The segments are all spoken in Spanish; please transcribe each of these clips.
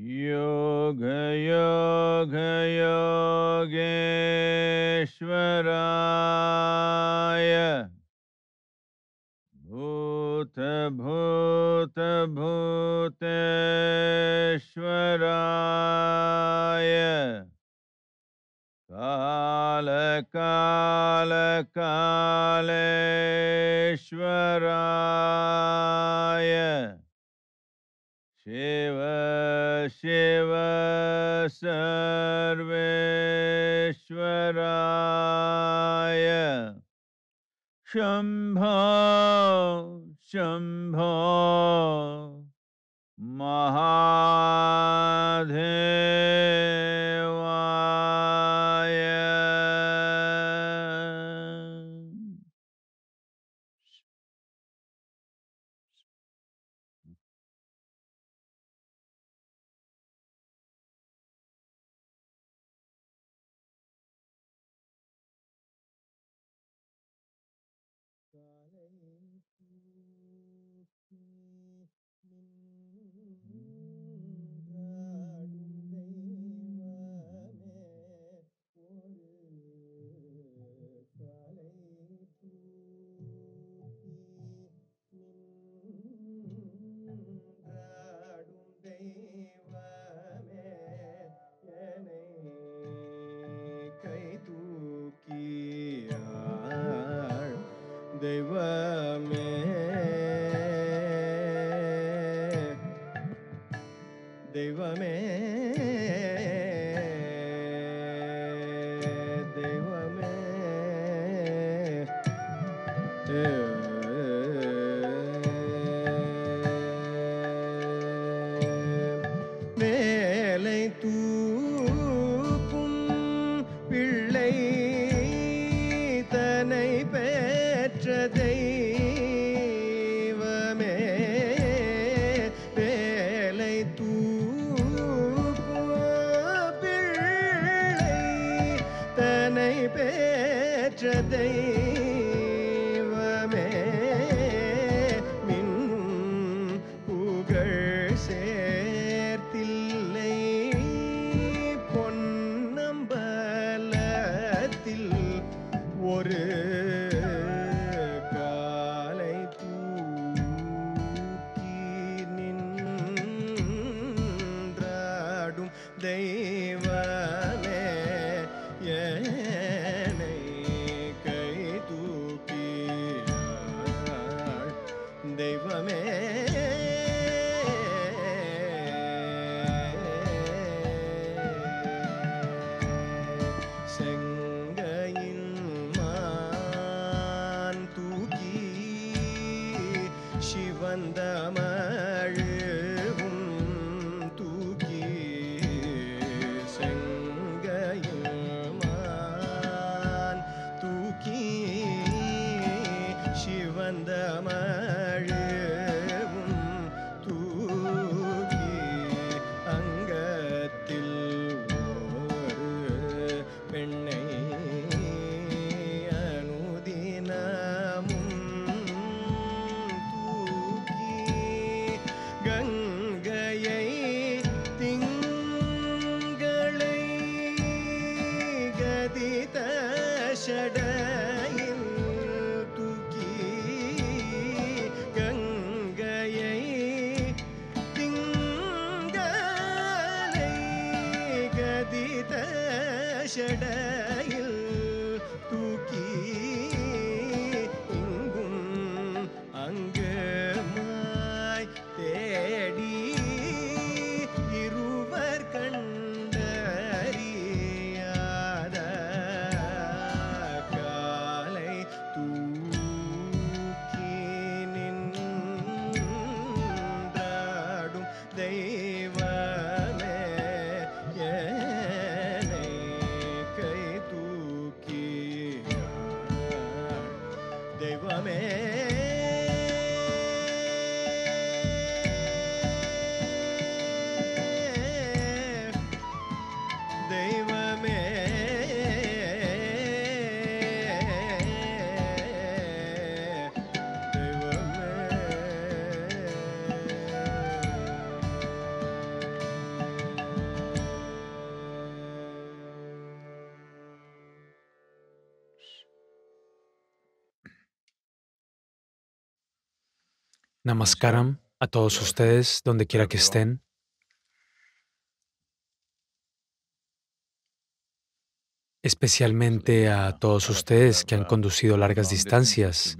Yeah. Namaskaram a todos ustedes, donde quiera que estén. especialmente a todos ustedes que han conducido largas distancias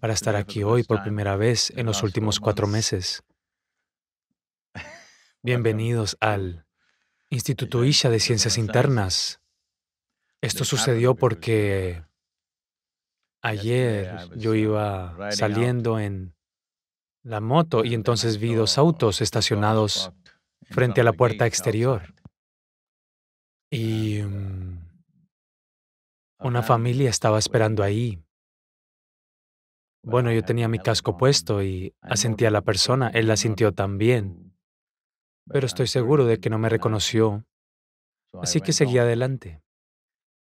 para estar aquí hoy por primera vez en los últimos cuatro meses. Bienvenidos al Instituto Isha de Ciencias Internas. Esto sucedió porque ayer yo iba saliendo en la moto y entonces vi dos autos estacionados frente a la puerta exterior y mm, una familia estaba esperando ahí. Bueno, yo tenía mi casco puesto y asentí a la persona, él la sintió también, pero estoy seguro de que no me reconoció, así que seguí adelante.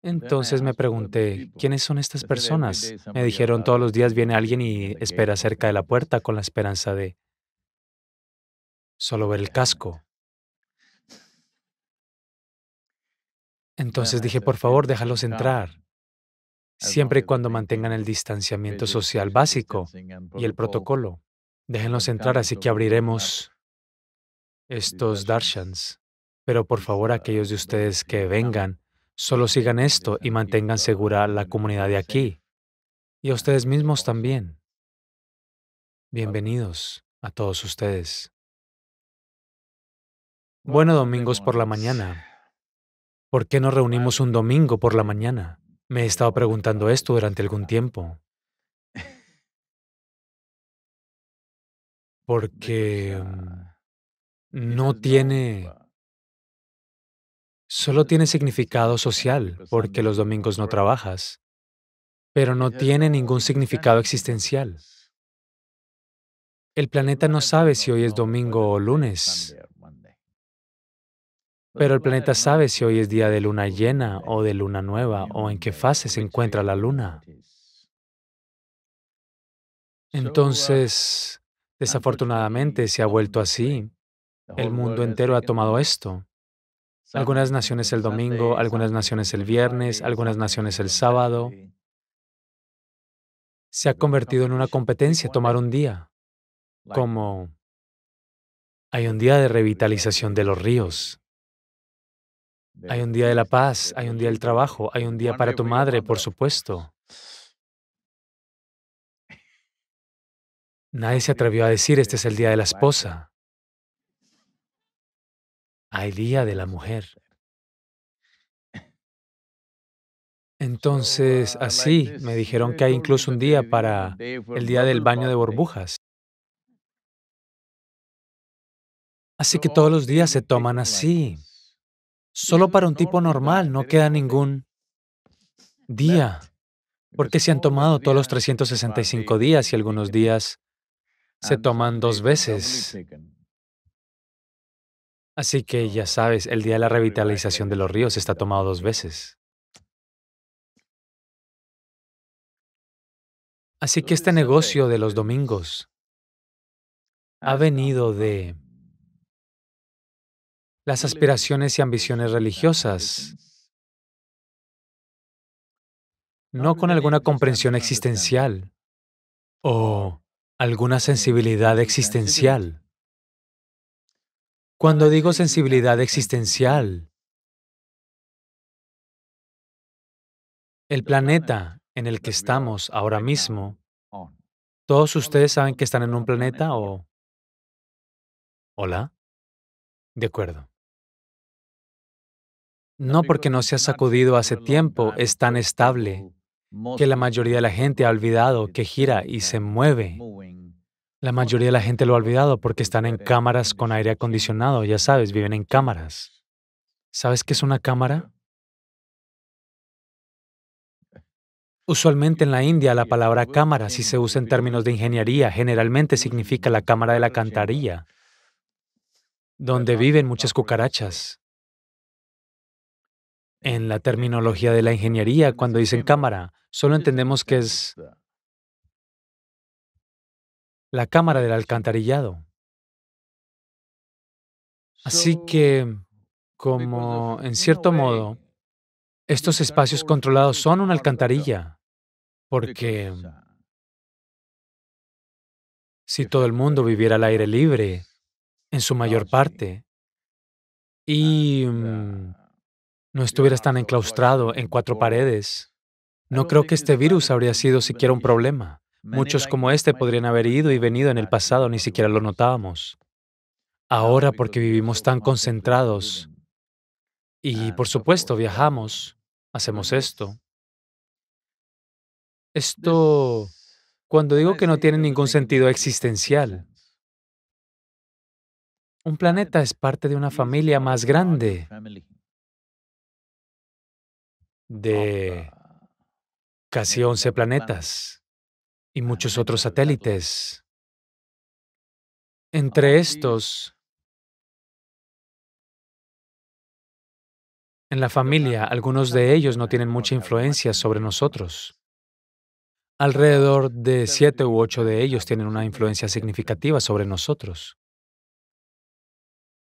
Entonces me pregunté, ¿quiénes son estas personas? Me dijeron, todos los días viene alguien y espera cerca de la puerta con la esperanza de solo ver el casco. Entonces dije, por favor, déjalos entrar, siempre y cuando mantengan el distanciamiento social básico y el protocolo. Déjenlos entrar, así que abriremos estos darshans. Pero por favor, aquellos de ustedes que vengan, Solo sigan esto y mantengan segura la comunidad de aquí y a ustedes mismos también. Bienvenidos a todos ustedes. Bueno, domingos por la mañana. ¿Por qué no reunimos un domingo por la mañana? Me he estado preguntando esto durante algún tiempo. Porque mm, no tiene solo tiene significado social pues, porque los domingos no trabajas, pero no tiene ningún significado existencial. El planeta no sabe si hoy es domingo o lunes, pues, pero el planeta sabe si hoy es día de luna llena o de luna nueva o en qué fase se encuentra la luna. Uh, Entonces, desafortunadamente se ha oh, vuelto así. El mundo entero ha tomado esto. Algunas naciones el domingo, algunas naciones el viernes, algunas naciones el sábado. Se ha convertido en una competencia tomar un día, como hay un día de revitalización de los ríos, hay un día de la paz, hay un día del trabajo, hay un día para tu madre, por supuesto. Nadie se atrevió a decir este es el día de la esposa. Hay Día de la Mujer. Entonces, así, me dijeron que hay incluso un día para el día del baño de burbujas. Así que todos los días se toman así. Solo para un tipo normal no queda ningún día, porque se han tomado todos los 365 días y algunos días se toman dos veces. Así que ya sabes, el día de la revitalización de los ríos está tomado dos veces. Así que este negocio de los domingos ha venido de las aspiraciones y ambiciones religiosas, no con alguna comprensión existencial o alguna sensibilidad existencial. Cuando digo sensibilidad existencial, el planeta en el que estamos ahora mismo, todos ustedes saben que están en un planeta o... ¿Hola? De acuerdo. No porque no se ha sacudido hace tiempo, es tan estable que la mayoría de la gente ha olvidado que gira y se mueve la mayoría de la gente lo ha olvidado porque están en cámaras con aire acondicionado, ya sabes, viven en cámaras. ¿Sabes qué es una cámara? Usualmente en la India la palabra pues, cámara, si se usa en términos de ingeniería, generalmente significa la cámara de la cantarilla, donde viven muchas cucarachas. En la terminología de la ingeniería, cuando dicen cámara, solo entendemos que es la cámara del alcantarillado. Así que, como en cierto modo, estos espacios controlados son una alcantarilla, porque si todo el mundo viviera al aire libre, en su ah, mayor parte, ah, y mm, no estuvieras tan enclaustrado en cuatro paredes, no creo que este ah, virus habría sido siquiera un problema. Muchos como este podrían haber ido y venido en el pasado, ni siquiera lo notábamos. Ahora, porque vivimos tan concentrados, y por supuesto viajamos, hacemos esto. Esto, cuando digo que no tiene ningún sentido existencial, un planeta es parte de una familia más grande de casi 11 planetas y ah, muchos otros satélites. Ah, Entre estos, en la familia, algunos de ellos no tienen mucha influencia sobre nosotros. Alrededor de siete u ocho de ellos tienen una influencia significativa sobre nosotros.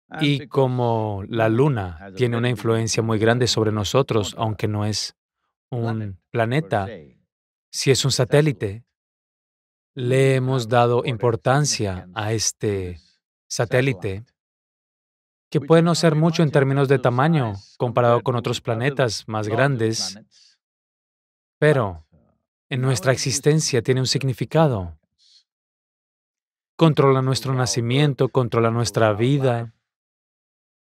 Ah, y como la luna tiene una influencia muy grande sobre nosotros, aunque no es un planeta, si es un satélite, le hemos dado importancia a este satélite, que puede no ser mucho en términos de tamaño comparado con otros planetas más grandes, pero en nuestra existencia tiene un significado. Controla nuestro nacimiento, controla nuestra vida.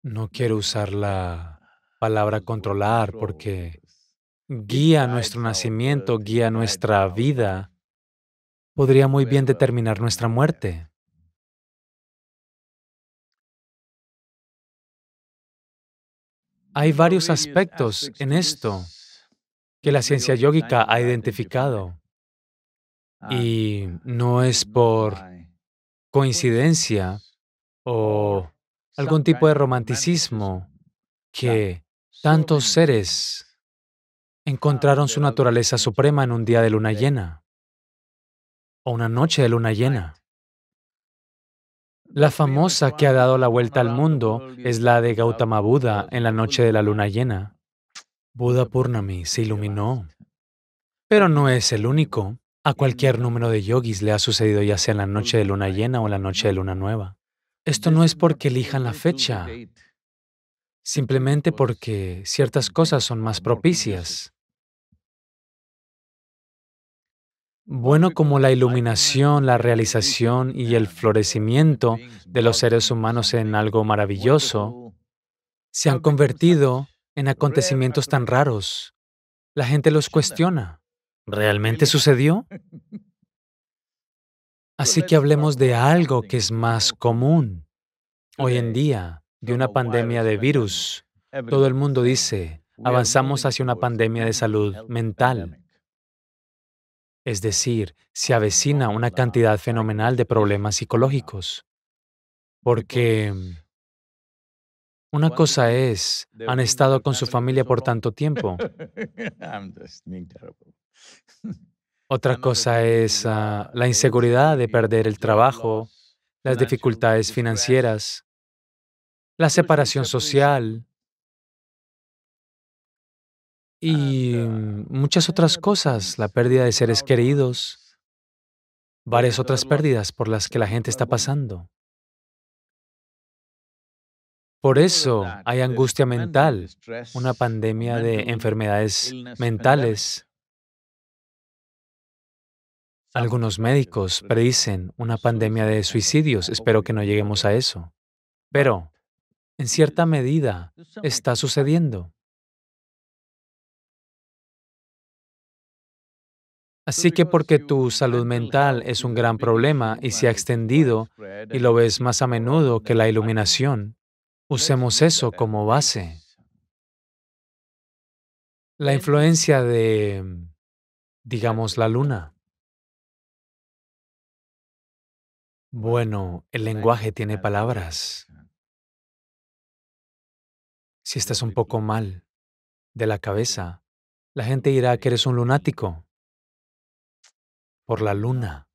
No quiero usar la palabra controlar porque guía nuestro nacimiento, guía nuestra vida, podría muy bien determinar nuestra muerte. Hay varios aspectos en esto que la ciencia yógica ha identificado y no es por coincidencia o algún tipo de romanticismo que tantos seres ah, encontraron su naturaleza suprema en un día de luna llena o una noche de luna llena. La famosa que ha dado la vuelta al mundo es la de Gautama Buda en la noche de la luna llena. Buda Purnami se iluminó. Pero no es el único. A cualquier número de yogis le ha sucedido ya sea en la noche de luna llena o en la noche de luna nueva. Esto no es porque elijan la fecha, simplemente pues, porque ciertas cosas son más propicias. bueno como la iluminación, la realización y el florecimiento de los seres humanos en algo maravilloso, se han convertido en acontecimientos tan raros. La gente los cuestiona. ¿Realmente sucedió? Así que hablemos de algo que es más común. Hoy en día, de una pandemia de virus, todo el mundo dice, avanzamos hacia una pandemia de salud mental. Es decir, se avecina una cantidad fenomenal de problemas psicológicos. Porque una cosa es, han estado con su familia por tanto tiempo. Otra cosa es ah, la inseguridad de perder el trabajo, las dificultades financieras, la separación pues, pues, pues, social, Ah, y muchas otras cosas, la pérdida de seres queridos, varias otras pérdidas por las que la gente está pasando. Por eso hay angustia mental, una pandemia de enfermedades mentales. Algunos médicos predicen una pandemia de suicidios, espero que no lleguemos a eso. Pero, en cierta medida, está sucediendo. Así que porque tu salud mental es un gran problema y se ha extendido y lo ves más a menudo que la iluminación, usemos eso como base. La influencia de, digamos, la luna. Bueno, el lenguaje tiene palabras. Si estás un poco mal de la cabeza, la gente dirá que eres un lunático por la luna.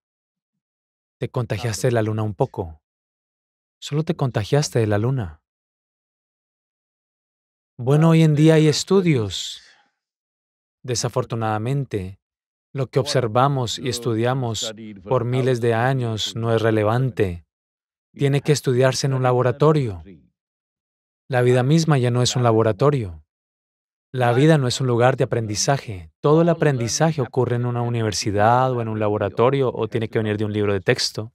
Te ah, contagiaste de la luna un poco. Solo te contagiaste de la luna. Bueno, ah, hoy en día hay pues estudios. Desafortunadamente, lo que pues observamos y estudiamos por miles de años no es relevante. Tiene que estudiarse en un laboratorio. La vida ah, misma ya no es un laboratorio. La vida no es un lugar de aprendizaje. Todo el aprendizaje ocurre en una universidad o en un laboratorio o tiene que venir de un libro de texto.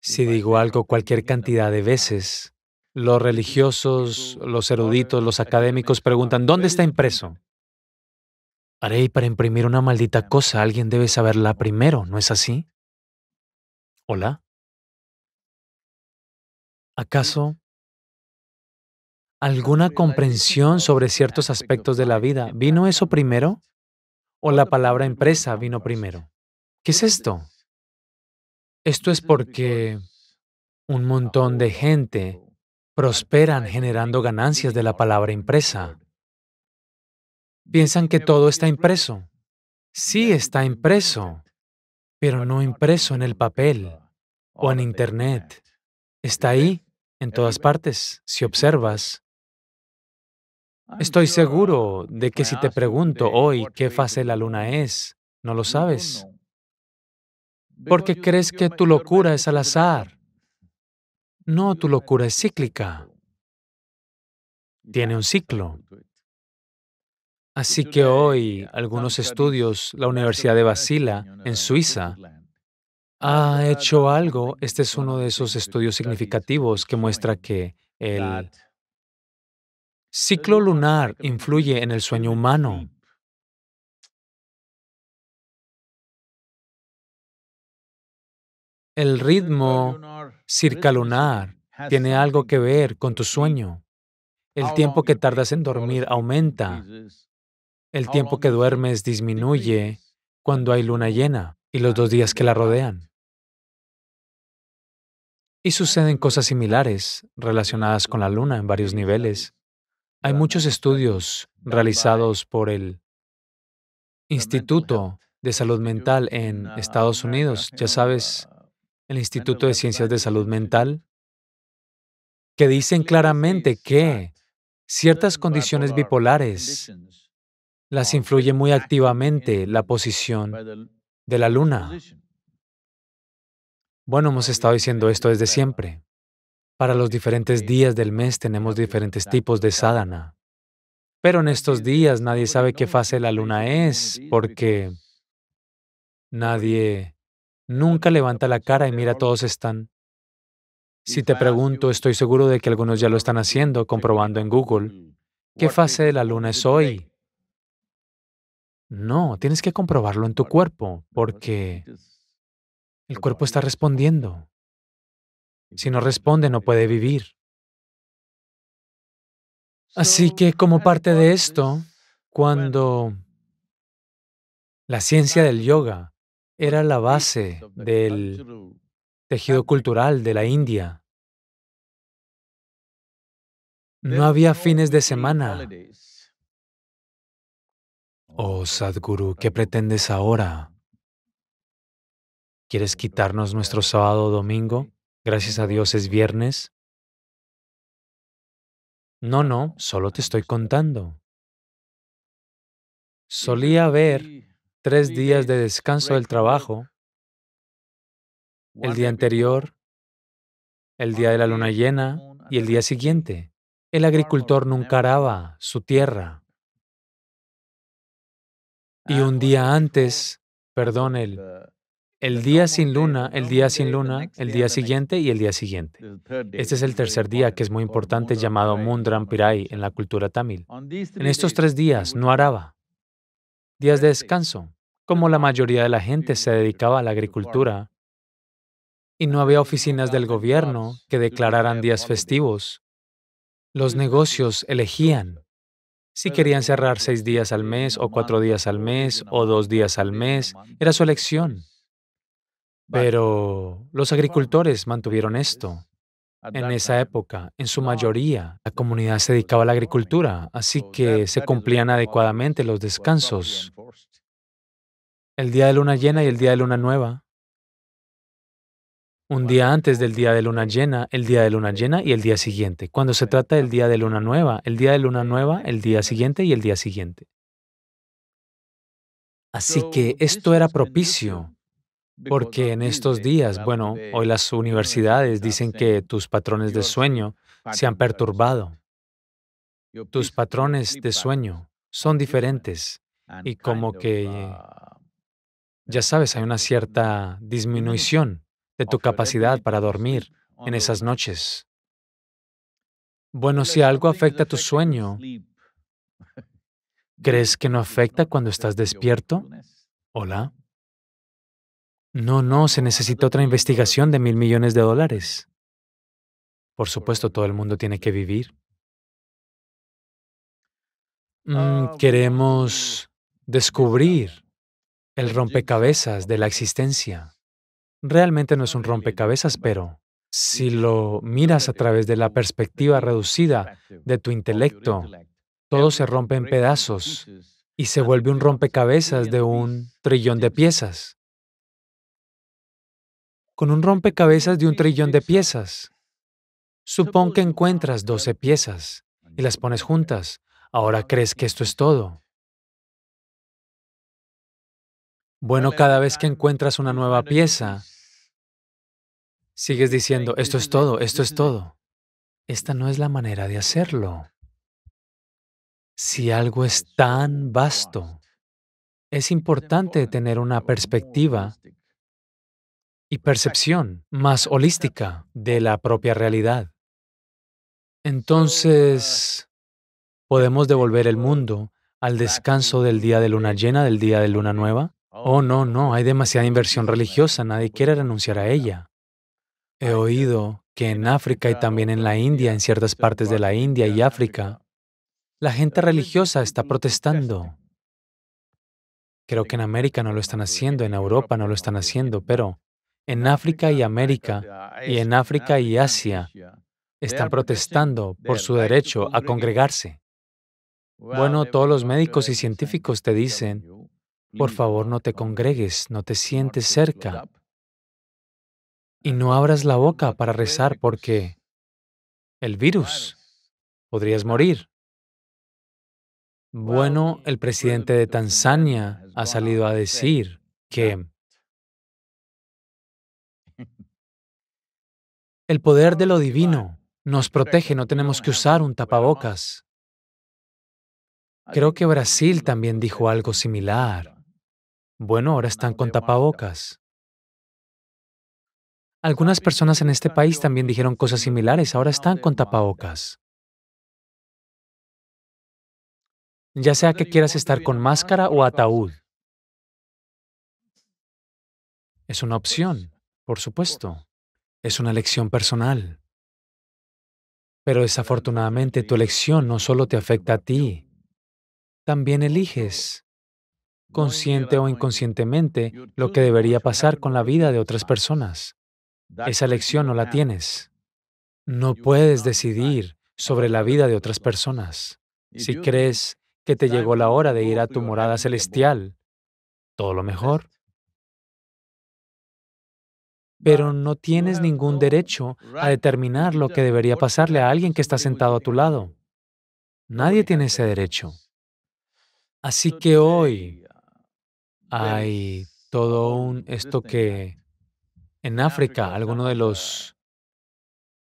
Si digo algo cualquier cantidad de veces, los religiosos, los eruditos, los académicos preguntan, ¿dónde está impreso? Haré, para imprimir una maldita cosa, alguien debe saberla primero, ¿no es así? ¿Hola? ¿Acaso alguna comprensión sobre ciertos aspectos de la vida. ¿Vino eso primero? ¿O la palabra empresa vino primero? ¿Qué es esto? Esto es porque un montón de gente prosperan generando ganancias de la palabra impresa. Piensan que todo está impreso. Sí está impreso, pero no impreso en el papel o en Internet. Está ahí, en todas partes, si observas. Estoy seguro de que si te pregunto hoy qué fase la luna es, no lo sabes. Porque crees que tu locura es al azar. No, tu locura es cíclica. Tiene un ciclo. Así que hoy algunos estudios, la Universidad de este Basila, en Suiza, ha hecho algo. Este es uno de esos estudios significativos que muestra que el ciclo lunar influye en el sueño humano. El ritmo circalunar tiene algo que ver con tu sueño. El tiempo que tardas en dormir aumenta. El tiempo que duermes disminuye cuando hay luna llena y los dos días que la rodean. Y suceden cosas similares relacionadas con la luna en varios niveles. Hay muchos estudios realizados por el Instituto de Salud Mental en Estados Unidos. Ya sabes, el Instituto de Ciencias de Salud Mental, que dicen claramente que ciertas condiciones bipolares las influye muy activamente la posición de la luna. Bueno, hemos estado diciendo esto desde siempre. Para los diferentes días del mes tenemos diferentes tipos de sadhana. Pero en estos días nadie sabe qué fase la luna es, porque nadie nunca levanta la cara y mira, todos están. Si te pregunto, estoy seguro de que algunos ya lo están haciendo, comprobando en Google, ¿qué fase de la luna es hoy? No, tienes que comprobarlo en tu cuerpo, porque el cuerpo está respondiendo. Si no responde, no puede vivir. Así que como parte de esto, cuando la ciencia del yoga era la base del tejido cultural de la India, no había fines de semana. Oh Sadhguru, ¿qué pretendes ahora? ¿Quieres quitarnos nuestro sábado o domingo? Gracias a Dios es viernes. No, no, solo te estoy contando. Solía haber tres días de descanso del trabajo, el día anterior, el día de la luna llena y el día siguiente. El agricultor nunca araba su tierra. Y ah, un pues día antes, perdón, el el día sin luna, el día sin luna, el día siguiente y el día siguiente. Este es el tercer día que es muy importante llamado Mundram Pirai en la cultura tamil. En estos tres días no araba, días de descanso. Como la mayoría de la gente se dedicaba a la agricultura y no había oficinas del gobierno que declararan días festivos, los negocios elegían si querían cerrar seis días al mes o cuatro días al mes o dos días al mes, era su elección. Pero los agricultores mantuvieron esto. En esa época, en su mayoría, la comunidad se dedicaba a la agricultura, así que se cumplían adecuadamente los descansos. El día de luna llena y el día de luna nueva. Un día antes del día de luna llena, el día de luna llena y el día siguiente. Cuando se trata del día de luna nueva, el día de luna nueva, el día siguiente y el día siguiente. Así que esto era propicio porque en estos días, bueno, hoy las universidades dicen que tus patrones de sueño se han perturbado. Tus patrones de sueño son diferentes y como que, ya sabes, hay una cierta disminución de tu capacidad para dormir en esas noches. Bueno, si algo afecta a tu sueño, ¿crees que no afecta cuando estás despierto? Hola. No, no, se necesita otra investigación de mil millones de dólares. Por supuesto, todo el mundo tiene que vivir. Mm, ah, queremos descubrir el rompecabezas de la existencia. Realmente no es un rompecabezas, pero si lo miras a través de la perspectiva reducida de tu intelecto, todo se rompe en pedazos y se vuelve un rompecabezas de un trillón de piezas con un rompecabezas de un trillón de piezas. Supón que encuentras 12 piezas y las pones juntas. Ahora crees que esto es todo. Bueno, cada vez que encuentras una nueva pieza, sigues diciendo, esto es todo, esto es todo. Esta no es la manera de hacerlo. Si algo es tan vasto, es importante tener una perspectiva y percepción más holística de la propia realidad. Entonces, ¿podemos devolver el mundo al descanso del día de luna llena, del día de luna nueva? Oh, oh, no, no, hay demasiada inversión religiosa, nadie quiere renunciar a ella. He oído que en África y también en la India, en ciertas partes de la India y África, la gente religiosa está protestando. Creo que en América no lo están haciendo, en Europa no lo están haciendo, pero en África y América y en África y Asia están protestando por su derecho a congregarse. Bueno, todos los médicos y científicos te dicen, por favor no te congregues, no te sientes cerca y no abras la boca para rezar porque el virus, podrías morir. Bueno, el presidente de Tanzania ha salido a decir que El poder de lo divino nos protege, no tenemos que usar un tapabocas. Creo que Brasil también dijo algo similar. Bueno, ahora están con tapabocas. Algunas personas en este país también dijeron cosas similares, ahora están con tapabocas. Ya sea que quieras estar con máscara o ataúd. Es una opción, por supuesto. Es una elección personal. Pero desafortunadamente tu elección no solo te afecta a ti, también eliges, consciente o inconscientemente, lo que debería pasar con la vida de otras personas. Esa elección no la tienes. No puedes decidir sobre la vida de otras personas. Si crees que te llegó la hora de ir a tu morada celestial, todo lo mejor, pero no tienes ningún derecho a determinar lo que debería pasarle a alguien que está sentado a tu lado. Nadie tiene ese derecho. Así que hoy hay todo un esto que en África, alguno de los...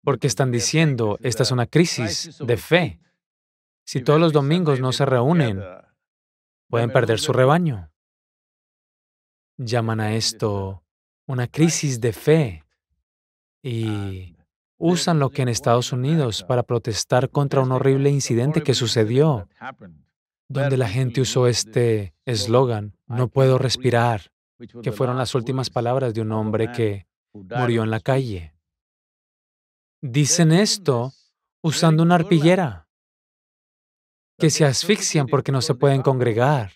Porque están diciendo, esta es una crisis de fe. Si todos los domingos no se reúnen, pueden perder su rebaño. Llaman a esto una crisis de fe ah, y usan lo que en Estados Unidos para protestar contra un horrible incidente que sucedió, donde la gente usó este eslogan, no puedo respirar, que fueron las últimas palabras de un hombre que murió en la calle. Dicen esto usando una arpillera, que se asfixian porque no se pueden congregar.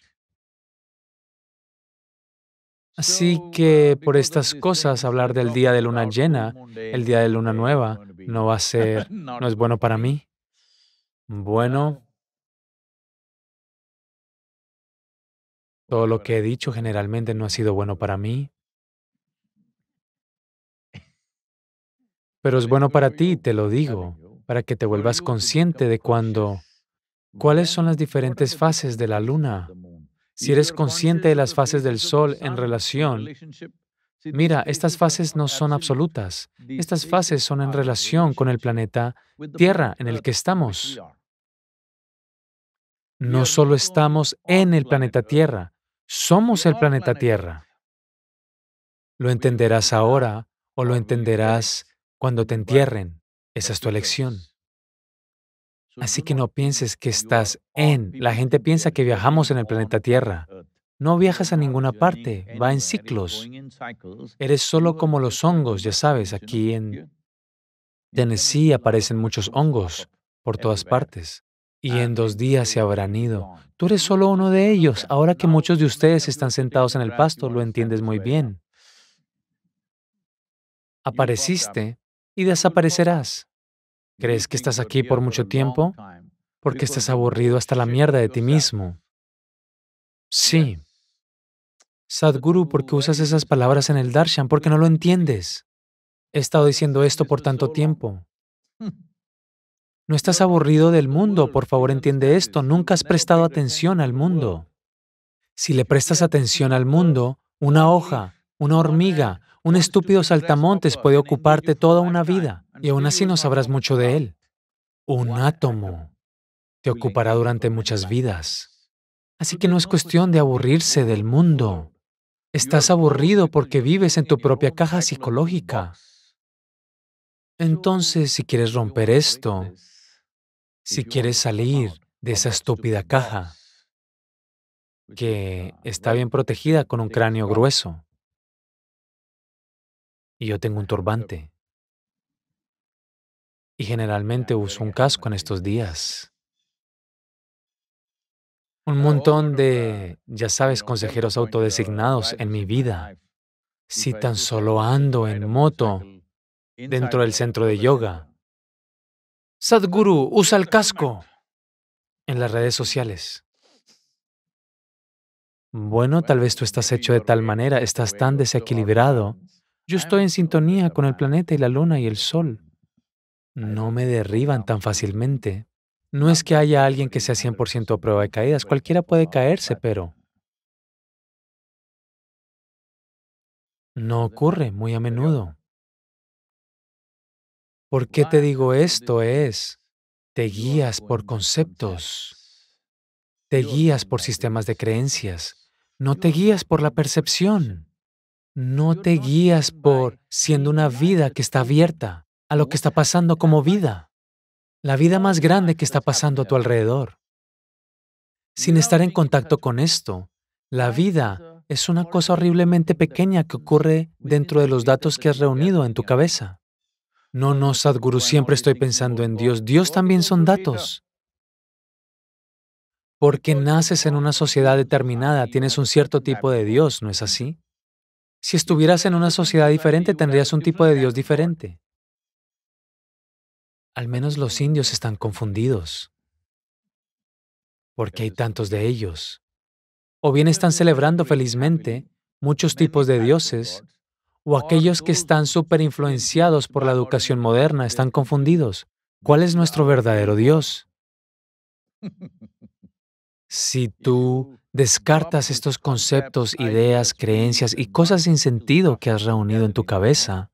Así que uh, por estas cosas, hablar del día de luna llena, el día de luna nueva, no va a ser, no es bueno para mí. Bueno, todo lo que he dicho generalmente no ha sido bueno para mí. Pero es bueno para ti, te lo digo, para que te vuelvas consciente de cuando, cuáles son las diferentes fases de la luna. Si eres consciente de las fases del sol en relación, mira, estas fases no son absolutas. Estas fases son en relación con el planeta Tierra en el que estamos. No solo estamos en el planeta Tierra, somos el planeta Tierra. Lo entenderás ahora o lo entenderás cuando te entierren. Esa es tu elección. Así que no pienses que estás en. La gente piensa que viajamos en el planeta Tierra. No viajas a ninguna parte, va en ciclos. Eres solo como los hongos, ya sabes, aquí en Tennessee aparecen muchos hongos por todas partes. Y ah, en dos días se habrán ido. Tú eres solo uno de ellos. Ahora que muchos de ustedes están sentados en el pasto, lo entiendes muy bien. Apareciste y desaparecerás. ¿Crees que estás aquí por mucho tiempo? Porque estás aburrido hasta la mierda de ti mismo. Sí. Sadhguru, ¿por qué usas esas palabras en el darshan? Porque no lo entiendes. He estado diciendo esto por tanto tiempo. No estás aburrido del mundo, por favor entiende esto. Nunca has prestado atención al mundo. Si le prestas atención al mundo, una hoja, una hormiga, un estúpido saltamontes puede ocuparte toda una vida y aún así no sabrás mucho de él. Un átomo te ocupará durante muchas vidas. Así que no es cuestión de aburrirse del mundo. Estás aburrido porque vives en tu propia caja psicológica. Entonces, si quieres romper esto, si quieres salir de esa estúpida caja, que está bien protegida con un cráneo grueso, y yo tengo un turbante y generalmente uso un casco en estos días. Un montón de, ya sabes, consejeros autodesignados en mi vida. Si tan solo ando en moto dentro del centro de yoga. ¡Sadguru, usa el casco en las redes sociales. Bueno, tal vez tú estás hecho de tal manera, estás tan desequilibrado. Yo estoy en sintonía con el planeta y la luna y el sol no me derriban tan pues, fácilmente. No es que pues, haya alguien pues, que sea 100% a prueba de caídas, cualquiera puede caerse, pero no ocurre muy a menudo. ¿Por qué te digo esto? Es, te guías por conceptos, te guías por sistemas de creencias, no te guías por la percepción, no te guías por siendo una vida que está abierta a lo que está pasando como vida, la vida más grande que está pasando a tu alrededor. Sin estar en contacto con esto, la vida es una cosa horriblemente pequeña que ocurre dentro de los datos que has reunido en tu cabeza. No, no, Sadhguru, siempre estoy pensando en Dios. Dios también son datos. Porque naces en una sociedad determinada, tienes un cierto tipo de Dios, ¿no es así? Si estuvieras en una sociedad diferente, tendrías un tipo de Dios diferente. Al menos los indios están confundidos, porque hay tantos de ellos. O bien están celebrando felizmente muchos tipos de dioses, o oh, aquellos que están súper influenciados por la educación moderna este están confundidos. ¿Cuál es nuestro verdadero Dios? Si tú descartas estos conceptos, ideas, creencias y cosas sin sentido que has reunido en tu cabeza,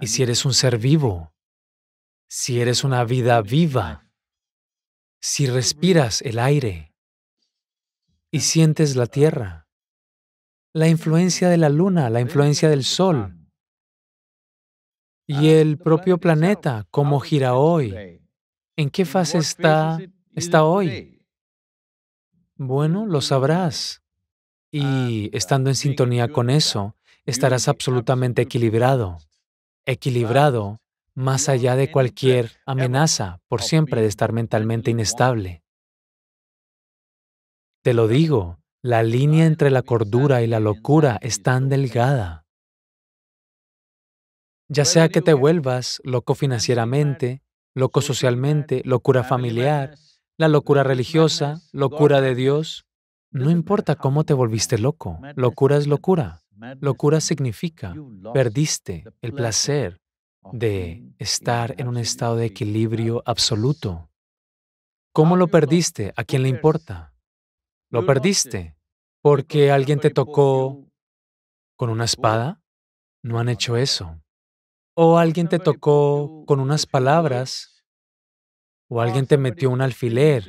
y si eres un ser vivo, si eres una vida viva, si respiras el aire y sientes la tierra, la influencia de la luna, la influencia del sol ah. y ah, el propio planeta, cómo gira hoy, en qué fase está, está hoy. Bueno, lo sabrás. Y ah, estando en sintonía con eso, estarás pues, absolutamente equilibrado. Equilibrado más allá de cualquier amenaza por siempre de estar mentalmente inestable. Te lo digo, la línea entre la cordura y la locura es tan delgada. Ya sea que te vuelvas loco financieramente, loco socialmente, locura familiar, la locura religiosa, locura de Dios, no importa cómo te volviste loco, locura es locura. Locura significa, perdiste el placer, de estar en un estado de equilibrio absoluto. ¿Cómo ah, lo perdiste? ¿A quién le importa? Lo perdiste porque alguien te tocó con una espada. No han hecho eso. O alguien te tocó con unas palabras. O ah, alguien te metió un alfiler.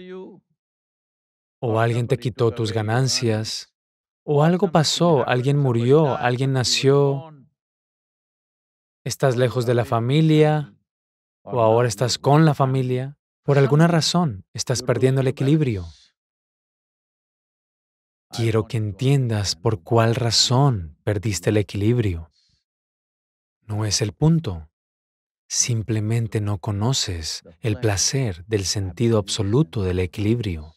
O ah, alguien te quitó tus ganancias. O algo pasó. Alguien murió. Alguien nació estás lejos de la familia o ahora estás con la familia, por alguna razón estás perdiendo el equilibrio. Quiero que entiendas por cuál razón perdiste el equilibrio. No es el punto. Simplemente no conoces el placer del sentido absoluto del equilibrio.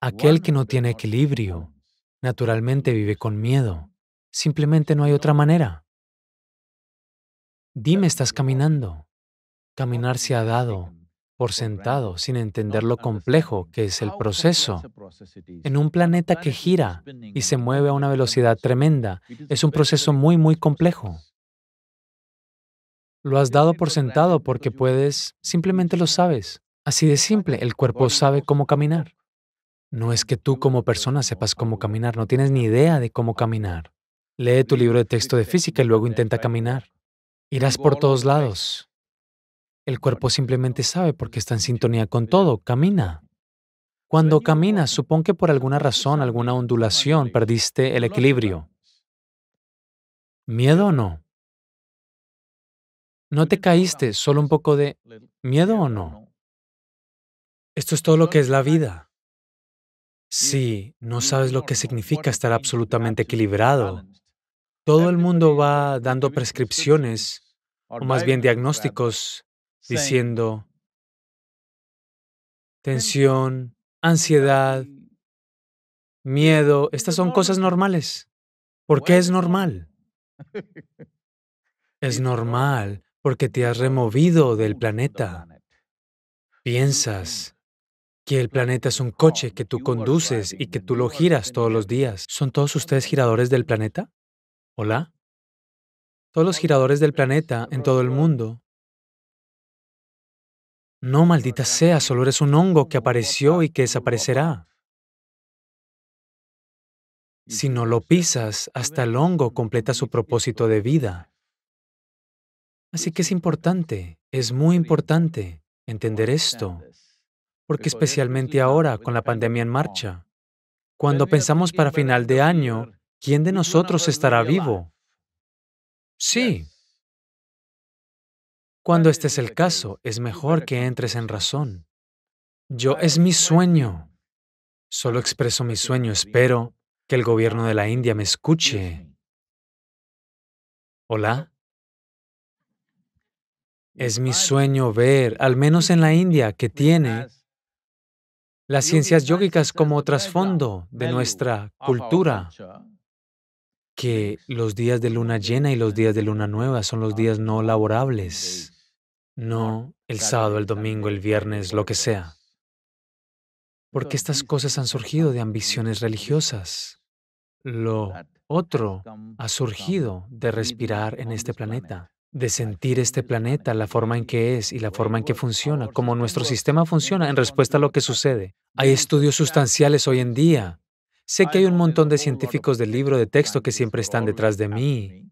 Aquel que no tiene equilibrio, naturalmente vive con miedo. Simplemente no hay otra manera. Dime, estás caminando. Caminar pues, se ha dado por sentado sin entender lo complejo que es el proceso. En un este planeta que gira y se mueve a una velocidad tremenda, es un proceso muy, muy complejo. Lo has dado por sentado porque puedes, simplemente lo sabes. Así de simple, el cuerpo sabe cómo caminar. No es que tú como persona sepas cómo caminar, no tienes ni idea de cómo caminar. Lee tu libro de texto de física y luego intenta caminar. Irás por todos lados. El cuerpo simplemente sabe porque está en sintonía con todo, camina. Pues Cuando caminas, supón que por alguna razón, alguna ondulación, perdiste el equilibrio. ¿Miedo o no? No pues te caíste, solo un poco de miedo o no. Esto es todo lo que es la vida. Si no sabes lo que significa estar absolutamente equilibrado, todo el mundo va dando prescripciones, o más bien diagnósticos, diciendo tensión, ansiedad, miedo, estas son cosas normales. ¿Por qué es normal? Es normal porque te has removido del planeta. Piensas que el planeta es un coche que tú conduces y que tú lo giras todos los días. ¿Son todos ustedes giradores del planeta? Hola. Todos los giradores del planeta, en todo el mundo. No, maldita sea, solo eres un hongo que apareció y que desaparecerá. Si no lo pisas, hasta el hongo completa su propósito de vida. Así que es importante, es muy importante entender esto, porque especialmente ahora, con la pandemia en marcha, cuando pensamos para final de año, ¿quién de nosotros estará vivo? Sí. Cuando este es el caso, es mejor que entres en razón. Yo es mi sueño. Solo expreso mi sueño. Espero que el gobierno de la India me escuche. ¿Hola? Es mi sueño ver, al menos en la India, que tiene las ciencias yógicas como trasfondo de nuestra cultura que los días de luna llena y los días de luna nueva son los días no laborables, ah, no el sábado, el domingo, el viernes, lo que sea. Porque estas cosas han surgido de ambiciones religiosas. Lo otro ha surgido de respirar en este planeta, de sentir este planeta, la forma en que es y la forma en que funciona, cómo nuestro sistema funciona en respuesta a lo que sucede. Hay estudios sustanciales hoy en día Sé que hay un montón de científicos del libro de texto que siempre están detrás de mí.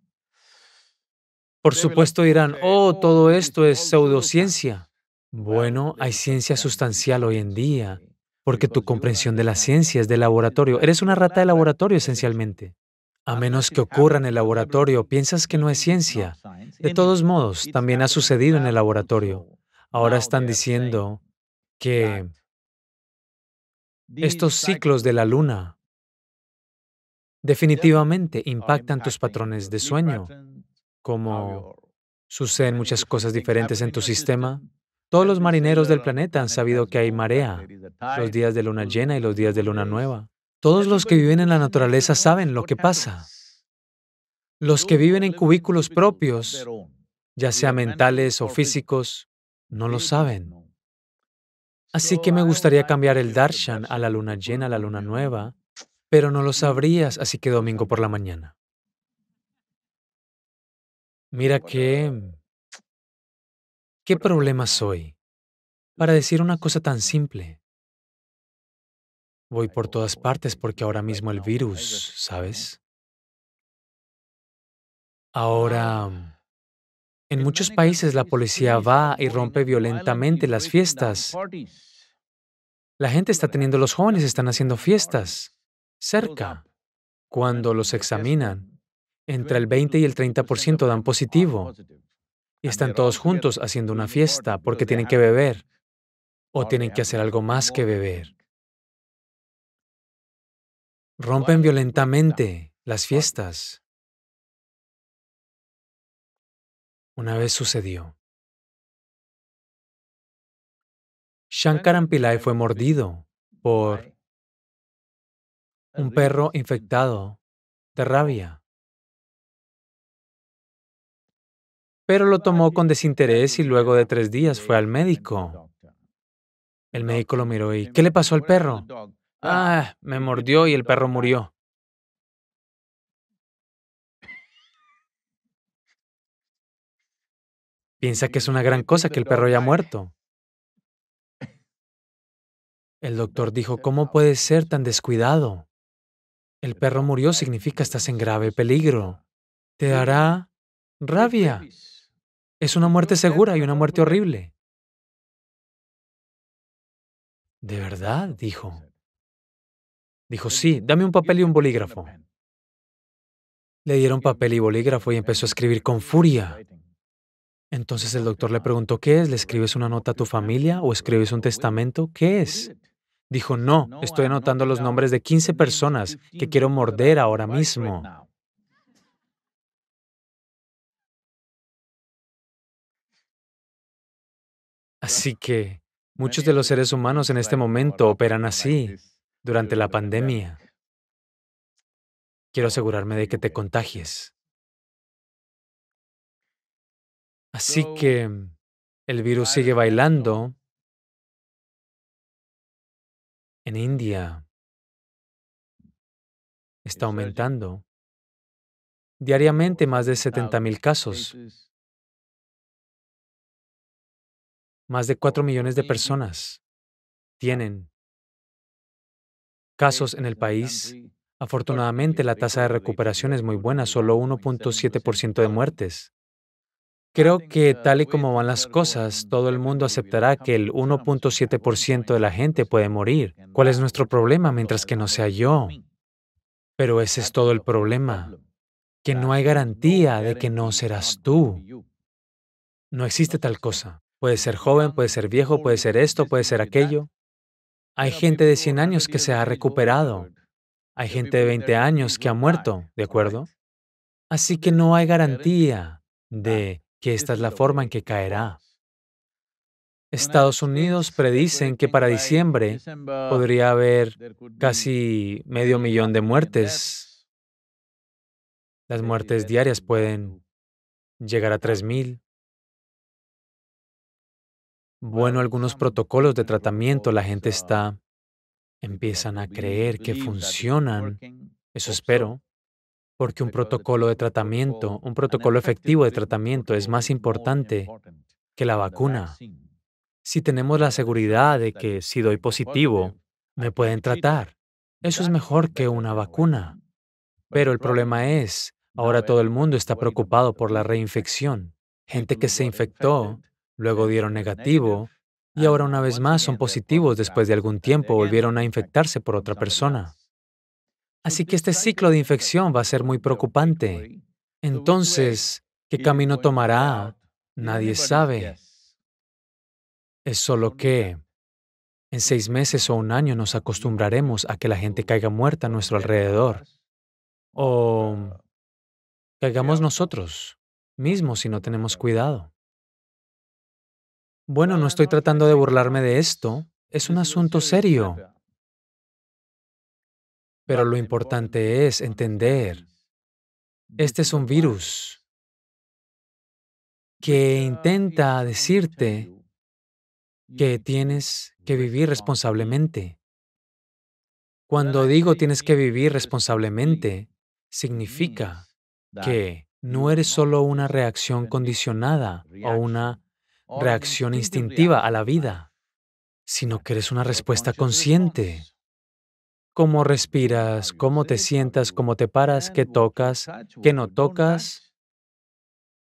Por supuesto dirán, oh, todo esto es pseudociencia. Bueno, hay ciencia sustancial hoy en día, porque tu comprensión de la ciencia es de laboratorio. Eres una rata de laboratorio esencialmente. A menos que ocurra en el laboratorio, piensas que no es ciencia. De todos modos, también ha sucedido en el laboratorio. Ahora están diciendo que estos ciclos de la luna definitivamente impactan tus patrones de sueño, como suceden muchas cosas diferentes en tu sistema. Todos los marineros del planeta han sabido que hay marea, los días de luna llena y los días de luna nueva. Todos los que viven en la naturaleza saben lo que pasa. Los que viven en cubículos propios, ya sea mentales o físicos, no lo saben. Así que me gustaría cambiar el darshan a la luna llena, a la luna nueva, pero no lo sabrías, así que domingo por la mañana. Mira qué... ¿Qué problema soy para decir una cosa tan simple? Voy por todas partes porque ahora mismo el virus, ¿sabes? Ahora, en muchos países la policía va y rompe violentamente las fiestas. La gente está teniendo, los jóvenes están haciendo fiestas cerca. ¿eh? Cuando los examinan, entre el 20 y el 30% dan positivo. Y están todos juntos haciendo una fiesta porque tienen que beber o tienen que hacer algo más que beber. Rompen violentamente las fiestas. Una vez sucedió. Shankaran Pillai fue mordido por un perro infectado de rabia. Pero lo tomó con desinterés y luego de tres días fue al médico. El médico lo miró ah, ah, y, ¿qué le pasó al perro? Ah, me mordió y el perro ah. murió. Piensa que es una gran cosa que el perro haya muerto. El doctor dijo, pues, ¿cómo pues, puede ser pues, tan descuidado? El perro murió significa estás en grave peligro. Te hará rabia. Es una muerte segura y una muerte horrible. ¿De verdad? dijo. Dijo, sí, dame un papel y un bolígrafo. Le dieron papel y bolígrafo y empezó a escribir con furia. Entonces el doctor le preguntó, ¿qué es? ¿Le escribes una nota a tu familia o escribes un testamento? ¿Qué es? Dijo, no, estoy anotando los nombres de 15 personas que quiero morder ahora mismo. Así que muchos de los seres humanos en este momento operan así durante la pandemia. Quiero asegurarme de que te contagies. Así que el virus sigue bailando en India está aumentando. Diariamente más de 70.000 ah, casos, más de 4 millones de personas tienen casos en el país. Afortunadamente la tasa de recuperación es muy buena, solo 1.7% de muertes. Creo que tal y como van las cosas, todo el mundo aceptará que el 1.7% de la gente puede morir. ¿Cuál es nuestro problema mientras que no sea yo? Pero ese es todo el problema, que no hay garantía de que no serás tú. No existe tal cosa. Puede ser joven, puede ser viejo, puede ser esto, puede ser aquello. Hay gente de 100 años que se ha recuperado. Hay gente de 20 años que ha muerto, ¿de acuerdo? Así que no hay garantía de que esta es la forma en que caerá. Estados Unidos predicen que para diciembre podría haber mm, casi medio millón de muertes. Las muertes diarias pueden llegar a 3.000. Bueno, algunos protocolos de tratamiento, la gente está, empiezan a creer que funcionan. Eso espero porque un protocolo de tratamiento, un protocolo efectivo de tratamiento es más importante que la vacuna. Si tenemos la seguridad de que si doy positivo, me pueden tratar, eso es mejor que una vacuna. Pero el problema es, ahora todo el mundo está preocupado por la reinfección. Gente que se infectó, luego dieron negativo, y ahora una vez más son positivos después de algún tiempo, volvieron a infectarse por otra persona. Así que este ciclo de infección va a ser muy preocupante. Entonces, ¿qué camino tomará? Nadie sabe. Es solo que en seis meses o un año nos acostumbraremos a que la gente caiga muerta a nuestro alrededor. O caigamos nosotros mismos si no tenemos cuidado. Bueno, no estoy tratando de burlarme de esto. Es un asunto serio. Pero lo importante es entender, este es un virus pues que intenta decirte que tienes que vivir responsablemente. Cuando digo tienes que vivir responsablemente, significa que no eres solo una reacción condicionada o una oh, reacción instintiva a la vida, sino que eres una respuesta consciente cómo respiras, cómo te sientas, cómo te paras, qué tocas, qué no tocas.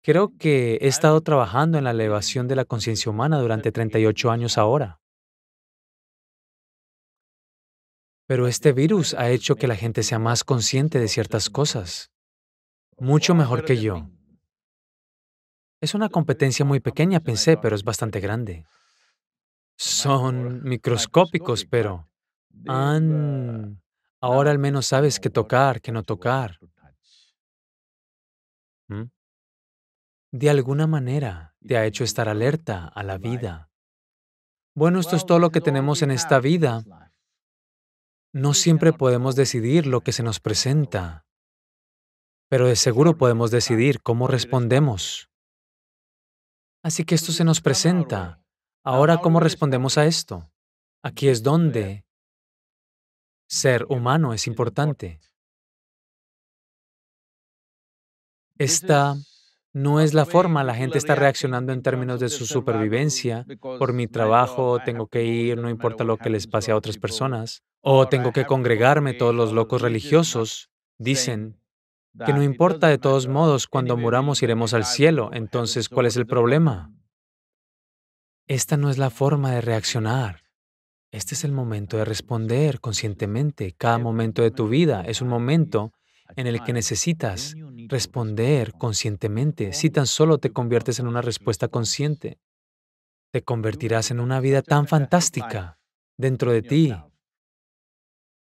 Creo que he estado trabajando en la elevación de la conciencia humana durante 38 años ahora. Pero este virus ha hecho que la gente sea más consciente de ciertas cosas, mucho mejor que yo. Es una competencia muy pequeña, pensé, pero es bastante grande. Son microscópicos, pero An, ahora al menos sabes qué tocar, qué no tocar. Mm. De alguna manera te ha hecho estar alerta a la vida. Bueno, esto es todo lo que tenemos en esta vida. No siempre podemos decidir lo que se nos presenta, pero de seguro podemos decidir cómo respondemos. Así que esto se nos presenta. Ahora, ¿cómo respondemos a esto? Aquí es donde ser humano es importante. Esta no es la forma, la gente está reaccionando en términos de su supervivencia, por mi trabajo, tengo que ir, no importa lo que les pase a otras personas, o tengo que congregarme, todos los locos religiosos dicen que no importa de todos modos, cuando muramos iremos al cielo, entonces ¿cuál es el problema? Esta no es la forma de reaccionar. Este es el momento de responder conscientemente. Cada momento de tu vida es un momento en el que necesitas responder conscientemente. Si tan solo te conviertes en una respuesta consciente, te convertirás en una vida tan fantástica dentro de ti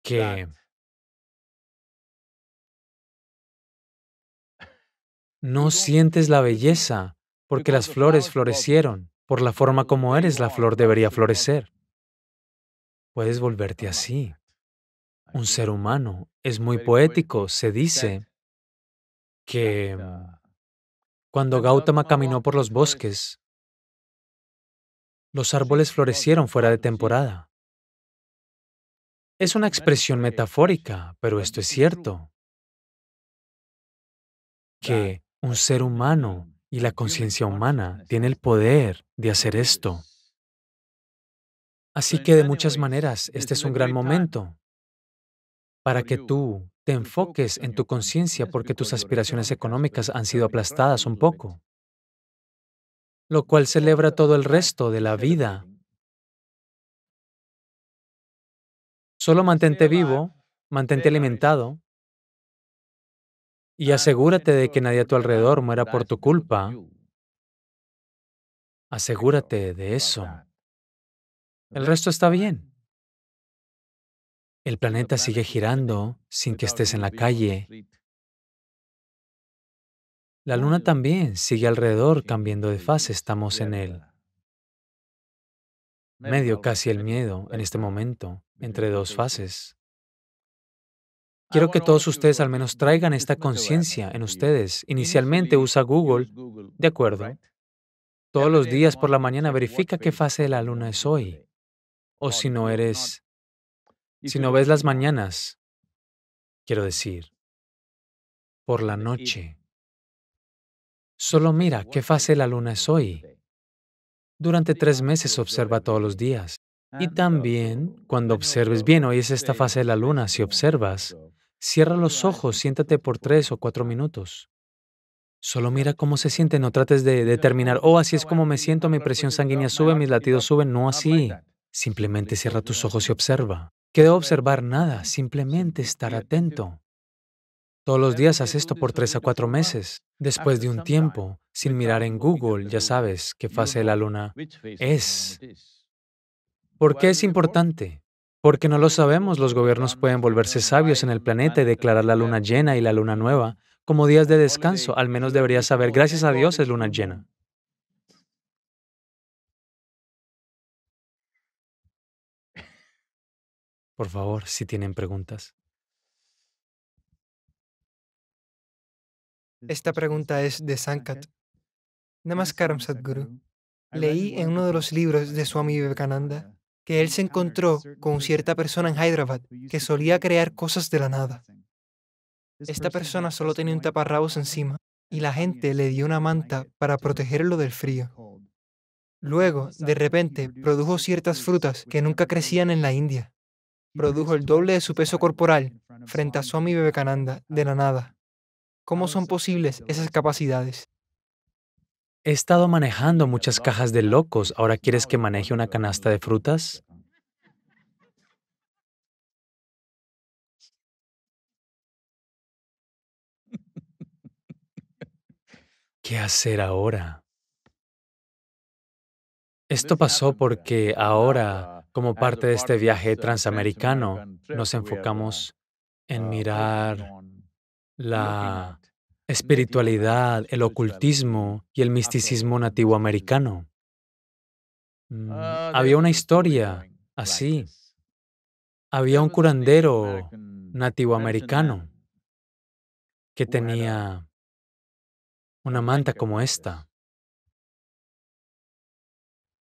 que no sientes la belleza porque las flores florecieron. Por la forma como eres, la flor debería florecer puedes volverte así. Un ser humano es muy poético. Se dice que cuando Gautama caminó por los bosques, los árboles florecieron fuera de temporada. Es una expresión metafórica, pero esto es cierto, que un ser humano y la conciencia humana tiene el poder de hacer esto. Así que de muchas maneras, este, este es un gran momento para que tú te enfoques en tu conciencia porque tus aspiraciones económicas han sido este aplastadas un poco, lo cual celebra todo el resto de la vida. Solo pues mantente vivo, mantente alimentado y ah, pues asegúrate de que nadie a tu alrededor muera por tu culpa. Asegúrate de eso. El resto está bien. El planeta sigue girando sin que estés en la calle. La luna también sigue alrededor cambiando de fase, estamos en él. Medio casi el miedo en este momento, entre dos fases. Quiero ah, que todos ustedes al menos traigan esta conciencia en ustedes. Inicialmente usa Google, ¿de acuerdo? Todos los días por la mañana verifica qué fase de la luna es hoy o si no eres, si no ves las mañanas, quiero decir, por la noche. Solo mira qué fase la luna es hoy. Durante tres pues, meses observa todos los días. Y también, cuando observes bien, hoy es esta fase de la luna, si observas, cierra los ah, ojos, siéntate por tres o cuatro minutos. Solo mira cómo se siente, no trates de determinar, oh, así es como me siento, mi pues, presión sanguínea sube, mis latidos suben, no ah, así. Simplemente cierra tus ojos y observa. ¿Qué observar nada, simplemente estar atento. Todos los días haz esto por tres a cuatro meses. Después de un tiempo, sin mirar en Google, ya sabes qué fase de la luna es. ¿Por qué es importante? Porque no lo sabemos, los gobiernos pueden volverse sabios en el planeta y declarar la luna llena y la luna nueva como días de descanso. Al menos deberías saber, gracias a Dios es luna llena. Por favor, si tienen preguntas. Esta pregunta es de Sankat. Namaskaram, ah, Sadhguru. Leí en uno de los libros de Swami Vivekananda que él se encontró con cierta persona en Hyderabad que solía crear cosas de la nada. Esta persona solo tenía un taparrabos encima y la gente le dio una manta para protegerlo del frío. Luego, de repente, produjo ciertas frutas que nunca crecían en la India produjo el doble de su peso corporal frente a Swami Vivekananda de la nada. ¿Cómo son posibles esas capacidades? He estado manejando muchas cajas de locos. ¿Ahora quieres que maneje una canasta de frutas? ¿Qué hacer ahora? Esto pasó porque ahora como parte de este viaje uh, transamericano, nos enfocamos en uh, mirar la espiritualidad, el ocultismo y el misticismo nativo americano. Mm, uh, había una historia así. Había un curandero nativo americano que tenía una manta como esta.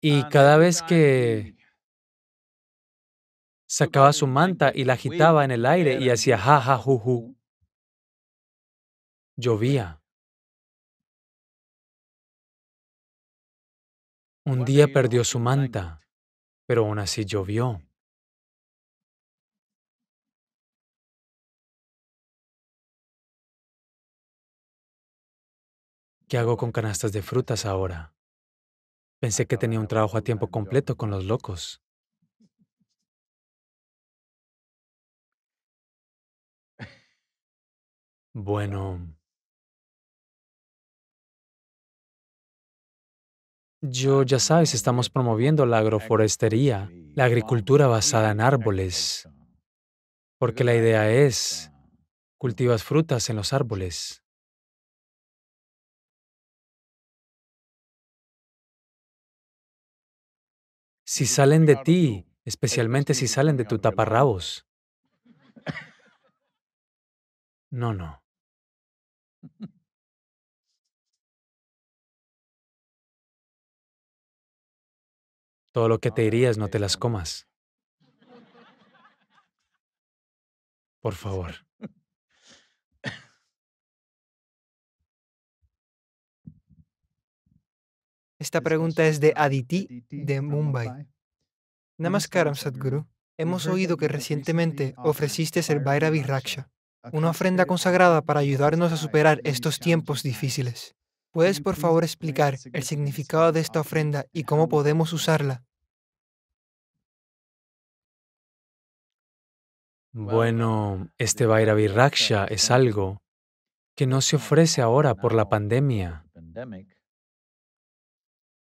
Y cada vez que Sacaba su manta y la agitaba en el aire y hacía ja, ja, ju, ju. Llovía. Un día perdió su manta, pero aún así llovió. ¿Qué hago con canastas de frutas ahora? Pensé que tenía un trabajo a tiempo completo con los locos. Bueno, yo ya sabes, estamos promoviendo la agroforestería, la agricultura basada en árboles, porque la idea es, cultivas frutas en los árboles. si salen de ti, especialmente si salen de tu taparrabos. No, no. Todo lo que te irías no te las comas. Por favor. Esta pregunta es de Aditi, de Mumbai. Namaskaram, Sadhguru. Hemos oído que recientemente ofreciste ser Bhairavi Raksha una ofrenda consagrada para ayudarnos a superar estos tiempos difíciles. ¿Puedes por favor explicar el significado de esta ofrenda y cómo podemos usarla? Bueno, este Raksha es algo que no se ofrece ahora por la pandemia.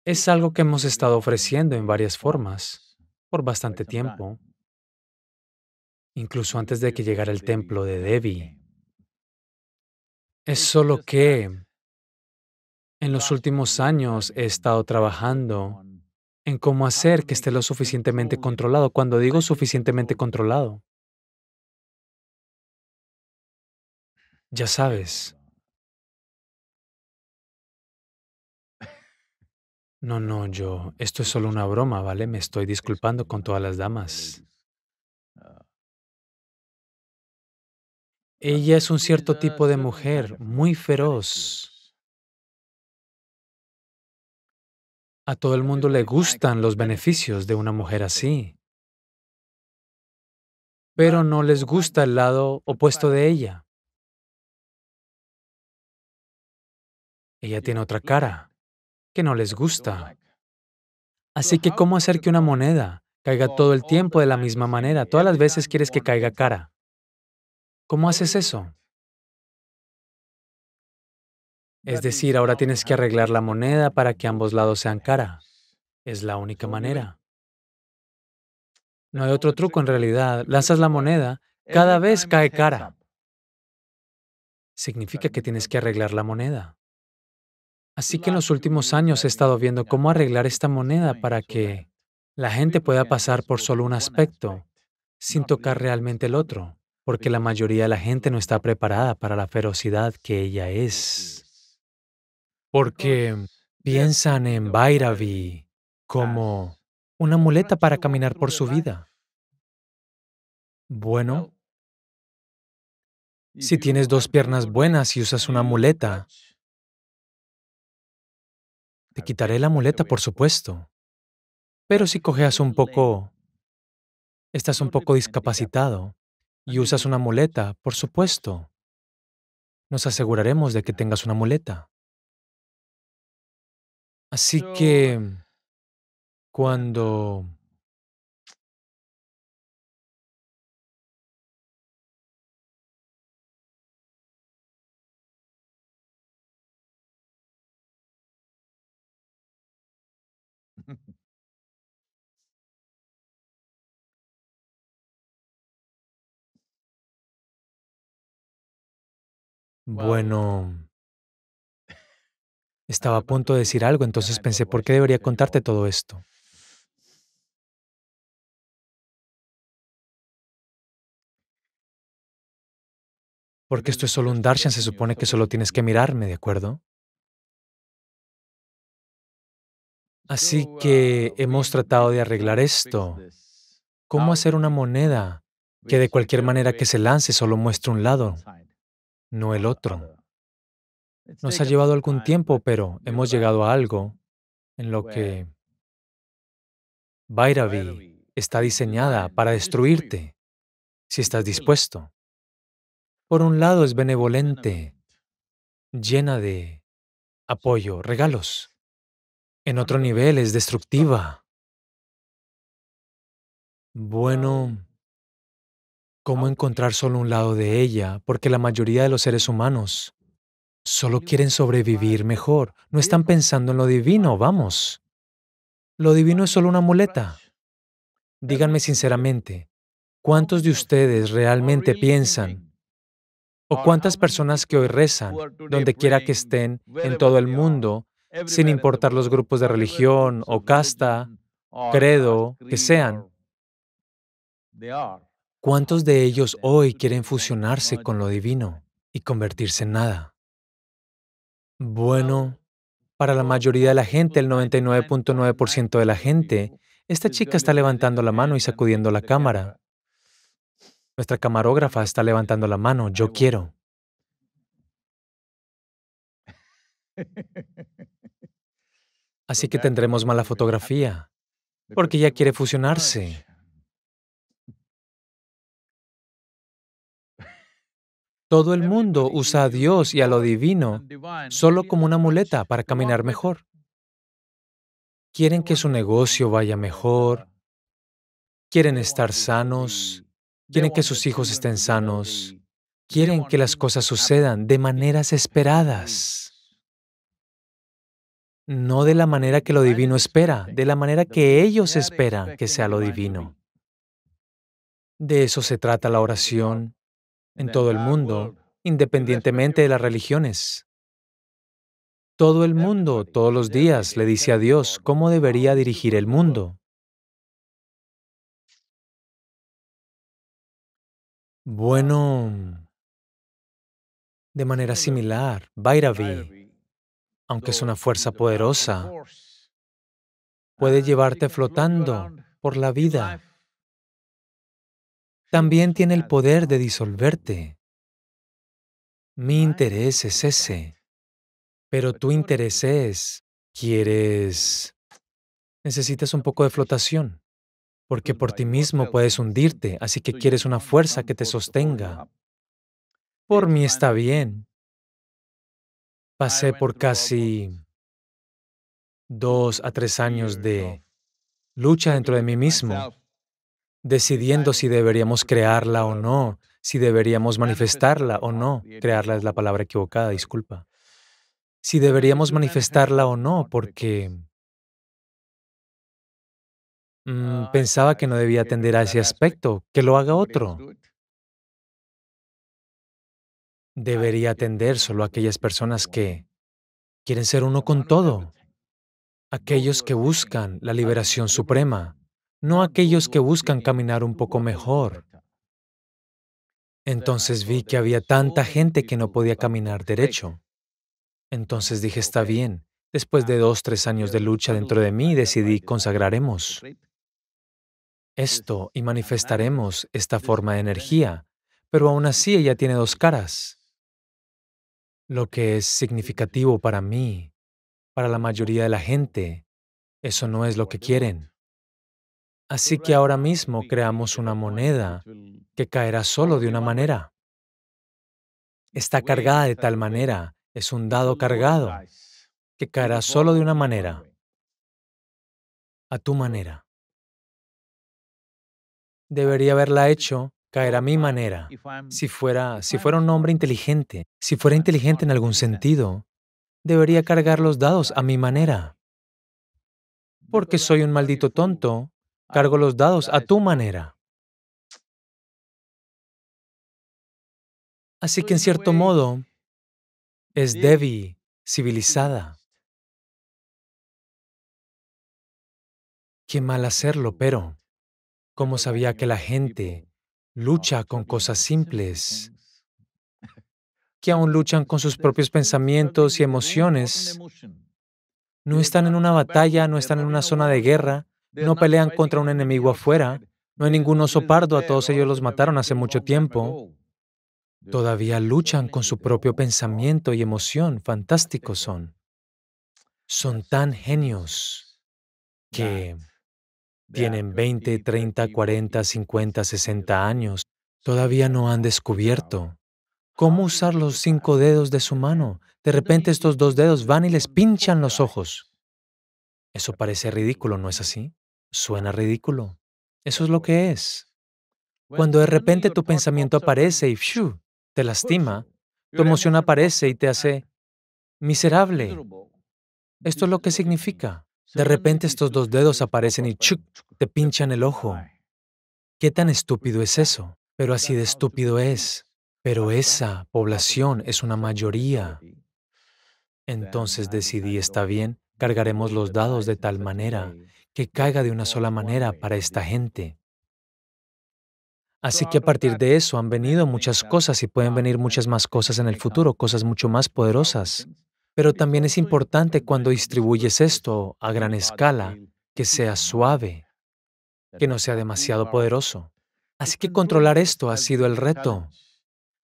Es algo que hemos estado ofreciendo en varias formas por bastante tiempo incluso antes de que llegara el templo de Devi. Es solo que en los últimos años he estado trabajando en cómo hacer que esté lo suficientemente controlado. Cuando digo suficientemente controlado, ya sabes. No, no, yo, esto es solo una broma, ¿vale? Me estoy disculpando con todas las damas. Ella es un cierto tipo de mujer, muy feroz. A todo el mundo le gustan los beneficios de una mujer así, pero no les gusta el lado opuesto de ella. Ella tiene otra cara que no les gusta. Así que, ¿cómo hacer que una moneda caiga todo el tiempo de la misma manera? Todas las veces quieres que caiga cara. ¿Cómo haces eso? Es decir, ahora tienes que ah, arreglar la moneda para que ambos lados sean cara. Es la única manera. No hay otro truco en realidad. Lanzas la moneda, cada vez cae cara. Significa que tienes que arreglar la moneda. Así que en los últimos años he estado viendo cómo arreglar esta moneda para que la gente pueda pasar por solo un aspecto sin tocar realmente el otro porque la mayoría de la gente no está preparada para la ferocidad que ella es. Porque piensan en Bhairavi como una muleta para caminar por su vida. Bueno, si tienes dos piernas buenas y usas una muleta, te quitaré la muleta, por supuesto. Pero si cojeas un poco, estás un poco discapacitado, y usas una muleta, por supuesto. Nos aseguraremos de que tengas una muleta. Así que cuando Bueno, estaba a punto de decir algo, entonces pensé, ¿por qué debería contarte todo esto? Porque esto es solo un darshan, se supone que solo tienes que mirarme, ¿de acuerdo? Así que hemos tratado de arreglar esto. ¿Cómo ah, hacer una moneda que de cualquier manera que se lance solo muestre un lado? no el otro. Nos este, ha llevado algún tiempo, pero hemos llegado a algo en lo que Bhairavi está diseñada para destruirte si estás dispuesto. Por un lado es benevolente, llena de apoyo, regalos. En otro nivel es destructiva. Bueno, cómo encontrar solo un lado de ella, porque la mayoría de los seres humanos solo quieren sobrevivir mejor, no están pensando en lo divino, vamos. Lo divino es solo una muleta. Díganme sinceramente, ¿cuántos de ustedes realmente piensan? ¿O cuántas personas que hoy rezan, donde quiera que estén, en todo el mundo, sin importar los grupos de religión o casta, credo, que sean? ¿Cuántos de ellos hoy quieren fusionarse con lo divino y convertirse en nada? Bueno, para la mayoría de la gente, el 99.9% de la gente, esta chica está levantando la mano y sacudiendo la cámara. Nuestra camarógrafa está levantando la mano, yo quiero. Así que tendremos mala fotografía, porque ella quiere fusionarse. Todo el mundo usa a Dios y a lo divino solo como una muleta para caminar mejor. Quieren que su negocio vaya mejor, quieren estar sanos, quieren que sus hijos estén sanos, quieren que las cosas sucedan de maneras esperadas. No de la manera que lo divino espera, de la manera que ellos esperan que sea lo divino. De eso se trata la oración en todo el mundo, independientemente de las religiones. Todo el mundo, todos los días, le dice a Dios cómo debería dirigir el mundo. Bueno, de manera similar, Vairavi, aunque es una fuerza poderosa, puede ah, llevarte flotando por la vida también tiene el poder de disolverte. Mi interés es ese, pero tu interés es, quieres... Necesitas un poco de flotación, porque por ti mismo puedes hundirte, así que quieres una fuerza que te sostenga. Por mí está bien. Pasé por casi dos a tres años de lucha dentro de mí mismo decidiendo si deberíamos crearla o no, si deberíamos pues, manifestarla o no. Crearla es la palabra equivocada, disculpa. Si deberíamos pues, manifestarla o no, porque mm, ah, pensaba que no debía atender a ese aspecto, que lo haga otro. Debería pues, atender solo a aquellas personas que quieren ser uno con todo, aquellos que buscan la ah, liberación suprema no aquellos que buscan caminar un poco mejor. Entonces vi que había tanta gente que no podía caminar derecho. Entonces dije, está bien. Después de dos, tres años de lucha dentro de mí, decidí consagraremos esto y manifestaremos esta forma de energía, pero aún así ella tiene dos caras. Lo que es significativo para mí, para la mayoría de la gente, eso no es lo que quieren. Así que ahora mismo creamos una moneda que caerá solo de una manera. Está cargada de tal manera, es un dado cargado, que caerá solo de una manera, a tu manera. Debería haberla hecho caer a mi ah, manera. Si fuera, si fuera un hombre inteligente, si fuera inteligente en algún sentido, debería cargar los dados a mi manera. Porque soy un maldito tonto, Cargo los dados a tu manera. Así que en pues, cierto modo, es débil, civilizada. Qué mal hacerlo, pero ¿cómo sabía que la gente lucha pues, con cosas simples, que aún luchan con sus propios pensamientos y emociones, no están en una batalla, no están en una zona de guerra, no pelean contra un enemigo afuera, no hay ningún oso pardo, a todos ellos los mataron hace mucho tiempo. Todavía luchan con su propio pensamiento y emoción, fantásticos son. Son tan genios que tienen 20, 30, 40, 50, 60 años. Todavía no han descubierto cómo usar los cinco dedos de su mano. De repente estos dos dedos van y les pinchan los ojos. Eso parece ridículo, ¿no es así? Suena ridículo. Eso es lo que es. Cuando de pues repente tu pensamiento pues aparece y te lastima, tu emoción aparece y te hace miserable. Esto es lo que significa. De repente estos dos dedos aparecen y ¡chuc! te pinchan el ojo. ¿Qué tan pues estúpido es eso? Pero así de estúpido es. Pero esa población es una mayoría. Entonces decidí, está bien, cargaremos los dados de tal manera que caiga de una sola manera para esta gente. Así que a partir de eso han venido muchas cosas y pueden venir muchas más cosas en el futuro, cosas mucho más poderosas. Pero también es importante cuando distribuyes esto a gran escala, que sea suave, que no sea demasiado poderoso. Así que controlar esto ha sido el reto.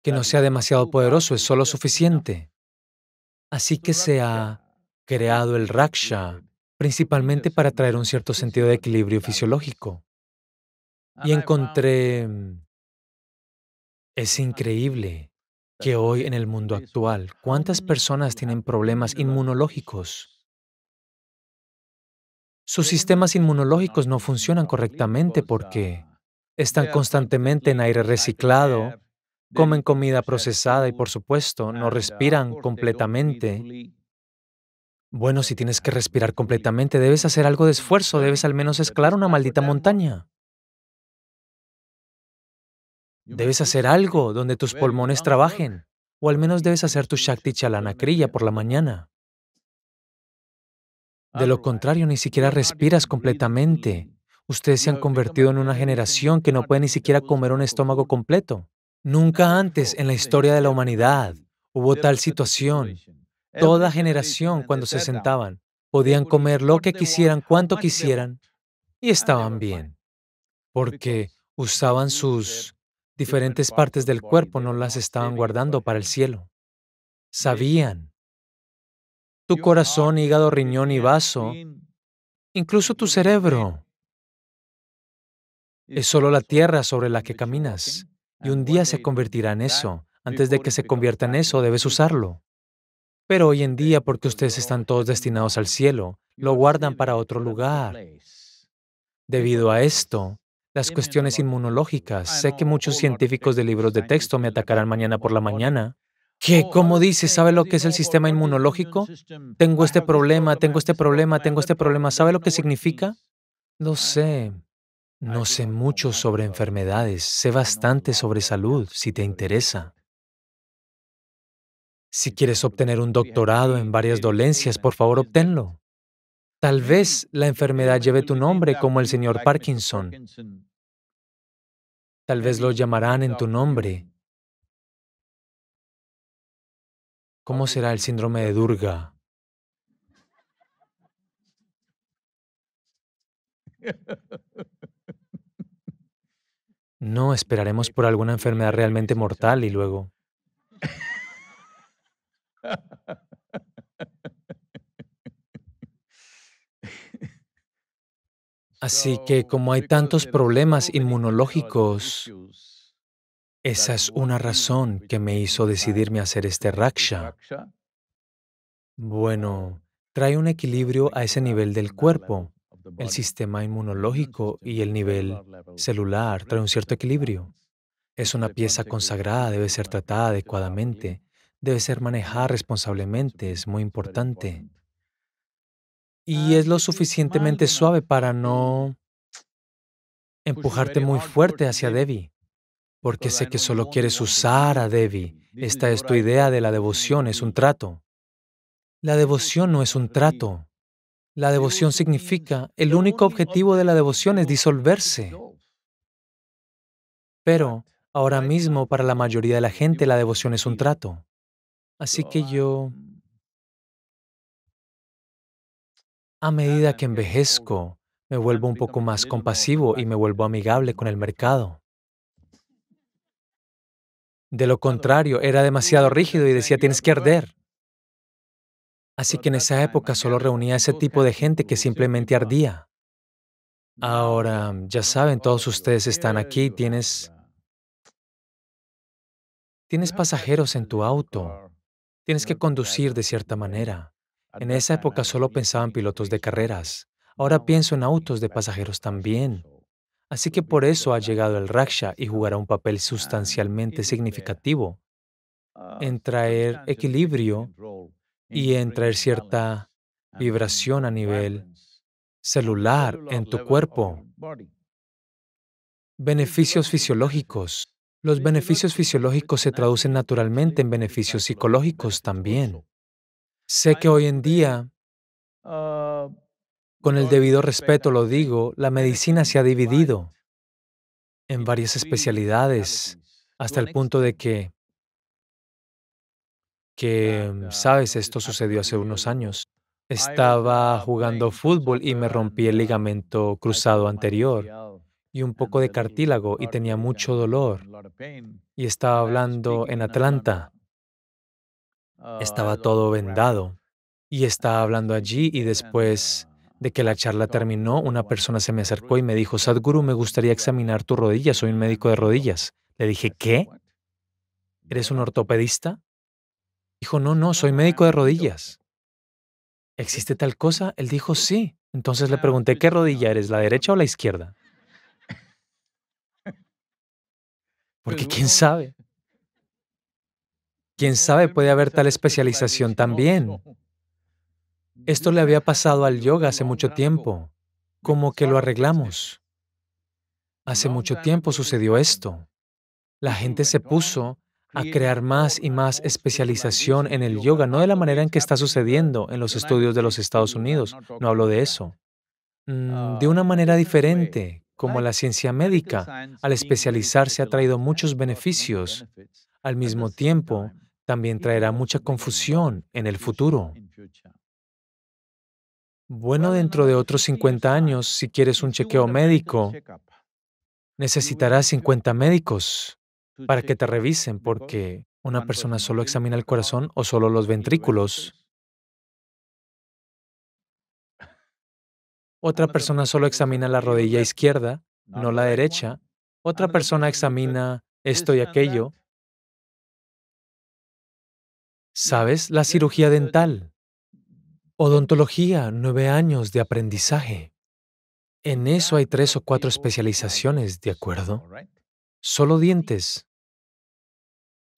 Que no sea demasiado poderoso es solo suficiente. Así que se ha creado el raksha, principalmente para traer un cierto sentido de equilibrio fisiológico. Y encontré, mm, es increíble que hoy en el mundo actual, ¿cuántas personas tienen problemas inmunológicos? Sus sistemas inmunológicos no funcionan correctamente porque están constantemente en aire reciclado, comen comida procesada y por supuesto no respiran completamente bueno, si tienes que respirar completamente, debes hacer algo de esfuerzo, debes al menos escalar una maldita montaña. Debes hacer algo donde tus pulmones trabajen, o al menos debes hacer tu Shakti Chalana Kriya por la mañana. De lo contrario, ni siquiera respiras completamente. Ustedes se han convertido en una generación que no puede ni siquiera comer un estómago completo. Nunca antes en la historia de la humanidad hubo tal situación Toda generación cuando se sentaban, podían comer lo que quisieran, cuanto quisieran, y ah, estaban bien, porque usaban sus diferentes partes del cuerpo, no las estaban guardando para el cielo. Sabían. Tu corazón, hígado, riñón y vaso, incluso tu cerebro, es solo la tierra sobre la que caminas, ¿eh? y un día se convertirá en eso. Antes de que se convierta en eso, debes usarlo. Pero hoy en día, porque ustedes están todos destinados al cielo, lo guardan para otro lugar. Debido a esto, las cuestiones inmunológicas, sé que muchos científicos de libros de texto me atacarán mañana por la mañana. ¿Qué? ¿Cómo dice? ¿Sabe lo que es el sistema inmunológico? Tengo este problema, tengo este problema, tengo este problema. ¿Sabe lo que significa? Lo sé. No sé mucho sobre enfermedades, sé bastante sobre salud, si te interesa. Si quieres obtener un doctorado en varias dolencias, por favor, obténlo. Tal vez la enfermedad lleve tu nombre como el señor Parkinson. Tal vez lo llamarán en tu nombre. ¿Cómo será el síndrome de Durga? No esperaremos por alguna enfermedad realmente mortal y luego... Así que como hay tantos problemas inmunológicos, esa es una razón que me hizo decidirme a hacer este raksha. Bueno, uh, trae un equilibrio a ese nivel del cuerpo, el sistema inmunológico y el nivel celular, trae un cierto equilibrio. Es una pieza consagrada, debe ser tratada adecuadamente debe ser manejada responsablemente, es muy importante. Y ah, es lo suficientemente suave para no pues empujarte muy fuerte hacia Devi, porque sé que solo quieres pues usar a Devi. Esta es tu idea de la devoción, es un trato. La devoción no es un trato. La devoción significa, el único objetivo de la devoción es disolverse. Pero ahora mismo para la mayoría de la gente la devoción es un trato. Así que ah, yo, mm. a medida que envejezco, me vuelvo un poco más compasivo y me vuelvo amigable con el mercado. De lo contrario, era demasiado rígido y decía, tienes que arder. Así que en esa época solo reunía a ese tipo de gente que simplemente ardía. Ahora, ya saben, todos ustedes están aquí, tienes... Tienes pasajeros en tu auto. Tienes que conducir de cierta manera. En esa época solo pensaba en pilotos de carreras. Ahora pienso en autos de pasajeros también. Así que por eso ha llegado el Raksha y jugará un papel sustancialmente significativo en traer equilibrio y en traer cierta vibración a nivel celular en tu cuerpo, beneficios fisiológicos. Los beneficios fisiológicos se traducen naturalmente en beneficios psicológicos también. Sé que hoy en día, con el debido respeto lo digo, la medicina se ha dividido en varias especialidades hasta el punto de que, que, sabes, esto sucedió hace unos años. Estaba jugando fútbol y me rompí el ligamento cruzado anterior y un poco de cartílago y tenía mucho dolor. Y estaba hablando en Atlanta. Estaba ah, todo vendado. Y estaba ah, hablando allí y después de que la charla terminó, una persona se me acercó y me dijo, Sadhguru, me gustaría examinar tu rodilla, soy un médico de rodillas. Le dije, ¿qué? ¿Eres un ortopedista? Dijo, no, no, soy ah, médico de rodillas. ¿Existe tal cosa? Él dijo, sí. Entonces le pregunté, ¿qué rodilla eres, la derecha o la izquierda? Porque quién sabe. Quién sabe, puede haber tal especialización también. Esto le había pasado al yoga hace mucho tiempo, ¿Cómo que lo arreglamos. Hace mucho tiempo sucedió esto. La gente se puso a crear más y más especialización en el yoga, no de la manera en que está sucediendo en los estudios de los Estados Unidos, no hablo de eso, mm, de ah, una manera diferente, como la ciencia médica, al especializarse ha traído muchos beneficios. Al mismo tiempo, también traerá mucha confusión en el futuro. Bueno, dentro de otros 50 años, si quieres un chequeo médico, necesitarás 50 médicos para que te revisen, porque una persona solo examina el corazón o solo los ventrículos. Otra persona solo examina la rodilla izquierda, no la derecha. Otra persona examina esto y aquello. ¿Sabes? La cirugía dental. Odontología, nueve años de aprendizaje. En eso hay tres o cuatro especializaciones, ¿de acuerdo? Solo dientes.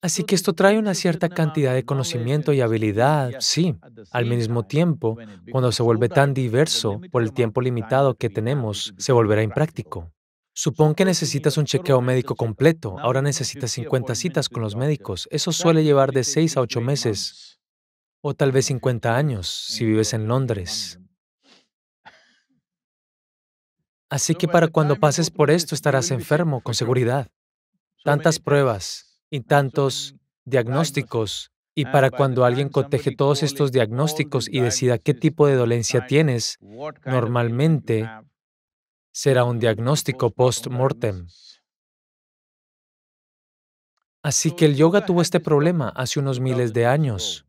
Así que esto trae una cierta cantidad de conocimiento y habilidad, sí. Al mismo tiempo, cuando se vuelve tan diverso por el tiempo limitado que tenemos, se volverá impráctico. Supón que necesitas un chequeo médico completo, ahora necesitas 50 citas con los médicos. Eso suele llevar de 6 a 8 meses, o tal vez 50 años si vives en Londres. Así que para cuando pases por esto estarás enfermo, con seguridad. Tantas pruebas, y ah, tantos diagnósticos. Y ah, para cuando alguien coteje todos estos diagnósticos y decida qué tipo de dolencia tienes, normalmente será un diagnóstico post-mortem. Así que el yoga tuvo este problema hace unos miles de años,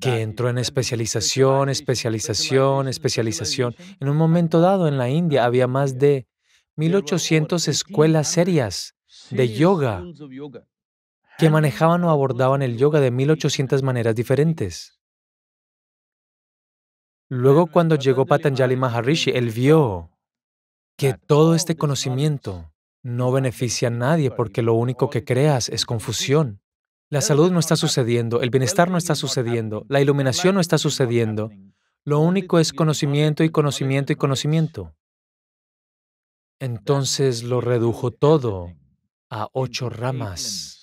que entró en especialización, especialización, especialización. En un momento dado en la India había más de 1800 escuelas serias de yoga que manejaban o abordaban el yoga de 1800 maneras diferentes. Luego cuando llegó Patanjali Maharishi, él vio que todo este conocimiento no beneficia a nadie porque lo único que creas es confusión. La salud no está sucediendo, el bienestar no está sucediendo, la iluminación no está sucediendo. Lo único es conocimiento y conocimiento y conocimiento. Entonces lo redujo todo a ocho ramas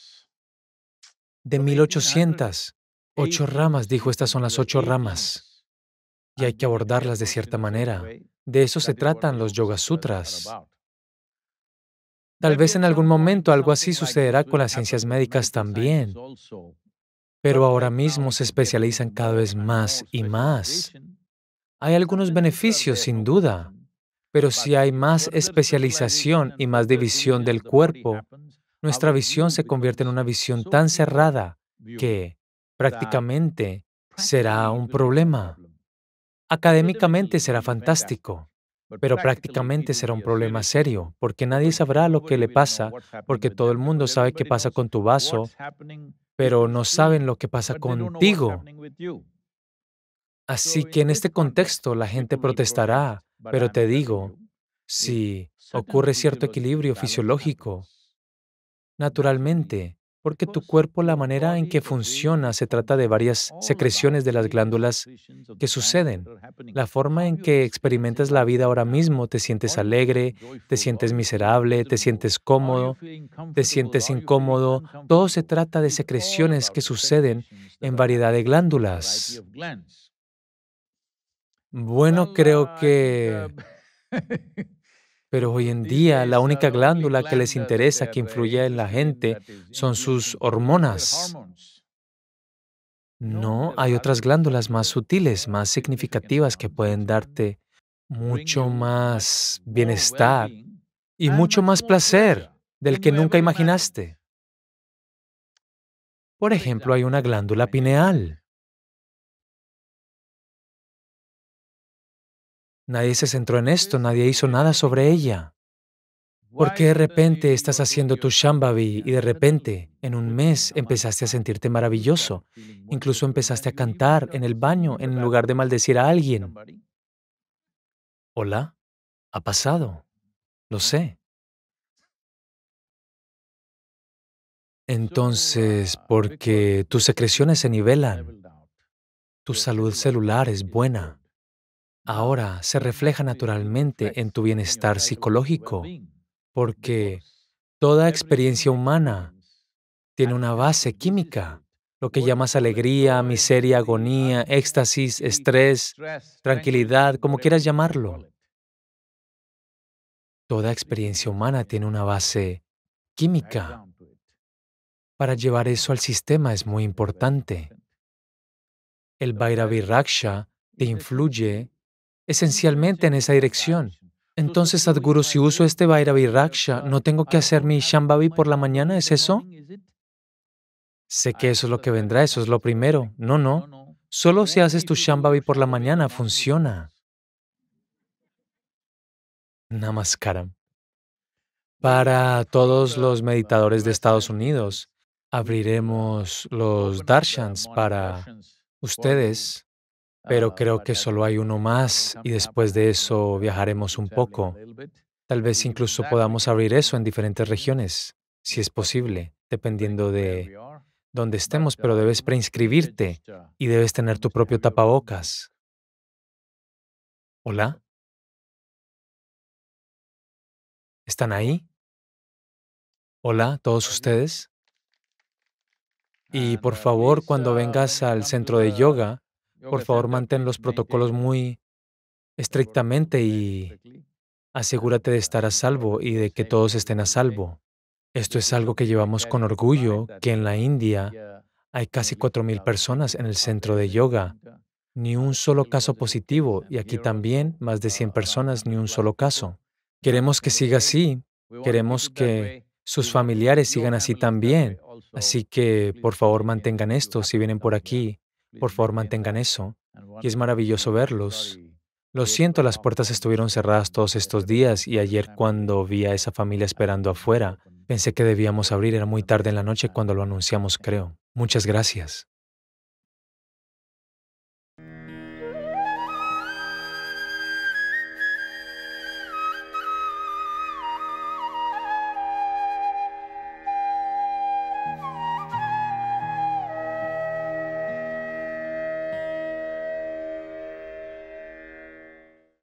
de 1800. Ocho ramas, dijo, estas son las ocho ramas. Y hay que abordarlas de cierta manera. De eso se tratan los Yoga Sutras. Tal vez en algún momento algo así sucederá con las ciencias médicas también. Pero ahora mismo se especializan cada vez más y más. Hay algunos beneficios, sin duda, pero si hay más especialización y más división del cuerpo, Ah, nuestra visión se convierte en una visión tan cerrada que prácticamente será un problema. Académicamente será fantástico, pero prácticamente será un problema serio, porque nadie sabrá lo que le pasa, porque todo el mundo sabe qué pasa con tu vaso, pero no saben lo que pasa contigo. Así que en este contexto la gente protestará, pero te digo, si ocurre cierto equilibrio fisiológico, naturalmente, porque tu pues, cuerpo, la manera en que funciona, se trata de varias secreciones de las glándulas que suceden. La forma en que experimentas la vida ahora mismo, te sientes alegre, te sientes miserable, te sientes cómodo, te sientes incómodo, todo se trata de secreciones que suceden en variedad de glándulas. Bueno, creo que... Uh, Pero hoy en día la única glándula que les interesa que influye en la gente son sus hormonas. No, hay otras glándulas más sutiles, más significativas que pueden darte mucho más bienestar y mucho más placer del que nunca imaginaste. Por ejemplo, hay una glándula pineal. Nadie se centró en esto, nadie hizo nada sobre ella. ¿Por qué de repente estás haciendo tu Shambhavi y de repente, en un mes, empezaste a sentirte maravilloso? Incluso empezaste a cantar en el baño en lugar de maldecir a alguien. Hola, ha pasado, lo sé. Entonces, porque tus secreciones se nivelan, tu salud celular es buena, ahora se refleja naturalmente en tu bienestar psicológico, porque toda experiencia humana tiene una base química, lo que llamas alegría, miseria, agonía, éxtasis, estrés, tranquilidad, como quieras llamarlo. Toda experiencia humana tiene una base química. Para llevar eso al sistema es muy importante. El Bhairavi Raksha te influye esencialmente en esa dirección. Entonces, Sadhguru, si uso este Bhairavi Raksha, ¿no tengo que hacer mi Shambhavi por la mañana? ¿Es eso? Sé que eso es lo que vendrá, eso es lo primero. No, no. Solo si haces tu Shambhavi por la mañana, funciona. Namaskaram. Para todos los meditadores de Estados Unidos, abriremos los darshans para ustedes pero ah, creo que solo hay uno más y después de eso viajaremos un poco. Tal vez incluso podamos abrir eso en diferentes regiones, si es pues posible, pues dependiendo de dónde estemos, pero debes pues preinscribirte y debes tener tu propio tapabocas. ¿Hola? ¿Están ahí? Hola, todos ustedes. Y ah, por favor, cuando vengas al centro de yoga, por favor, mantén los protocolos muy estrictamente y asegúrate de estar a salvo y de que todos estén a salvo. Esto es algo que llevamos con orgullo, que en la India hay casi 4.000 personas en el centro de yoga, ni un solo caso positivo, y aquí también más de 100 personas, ni un solo caso. Queremos que siga así, queremos que sus familiares sigan así también, así que por favor mantengan esto si vienen por aquí. Por favor, mantengan eso. Y es maravilloso verlos. Lo siento, las puertas estuvieron cerradas todos estos días y ayer cuando vi a esa familia esperando afuera, pensé que debíamos abrir, era muy tarde en la noche cuando lo anunciamos, creo. Muchas gracias.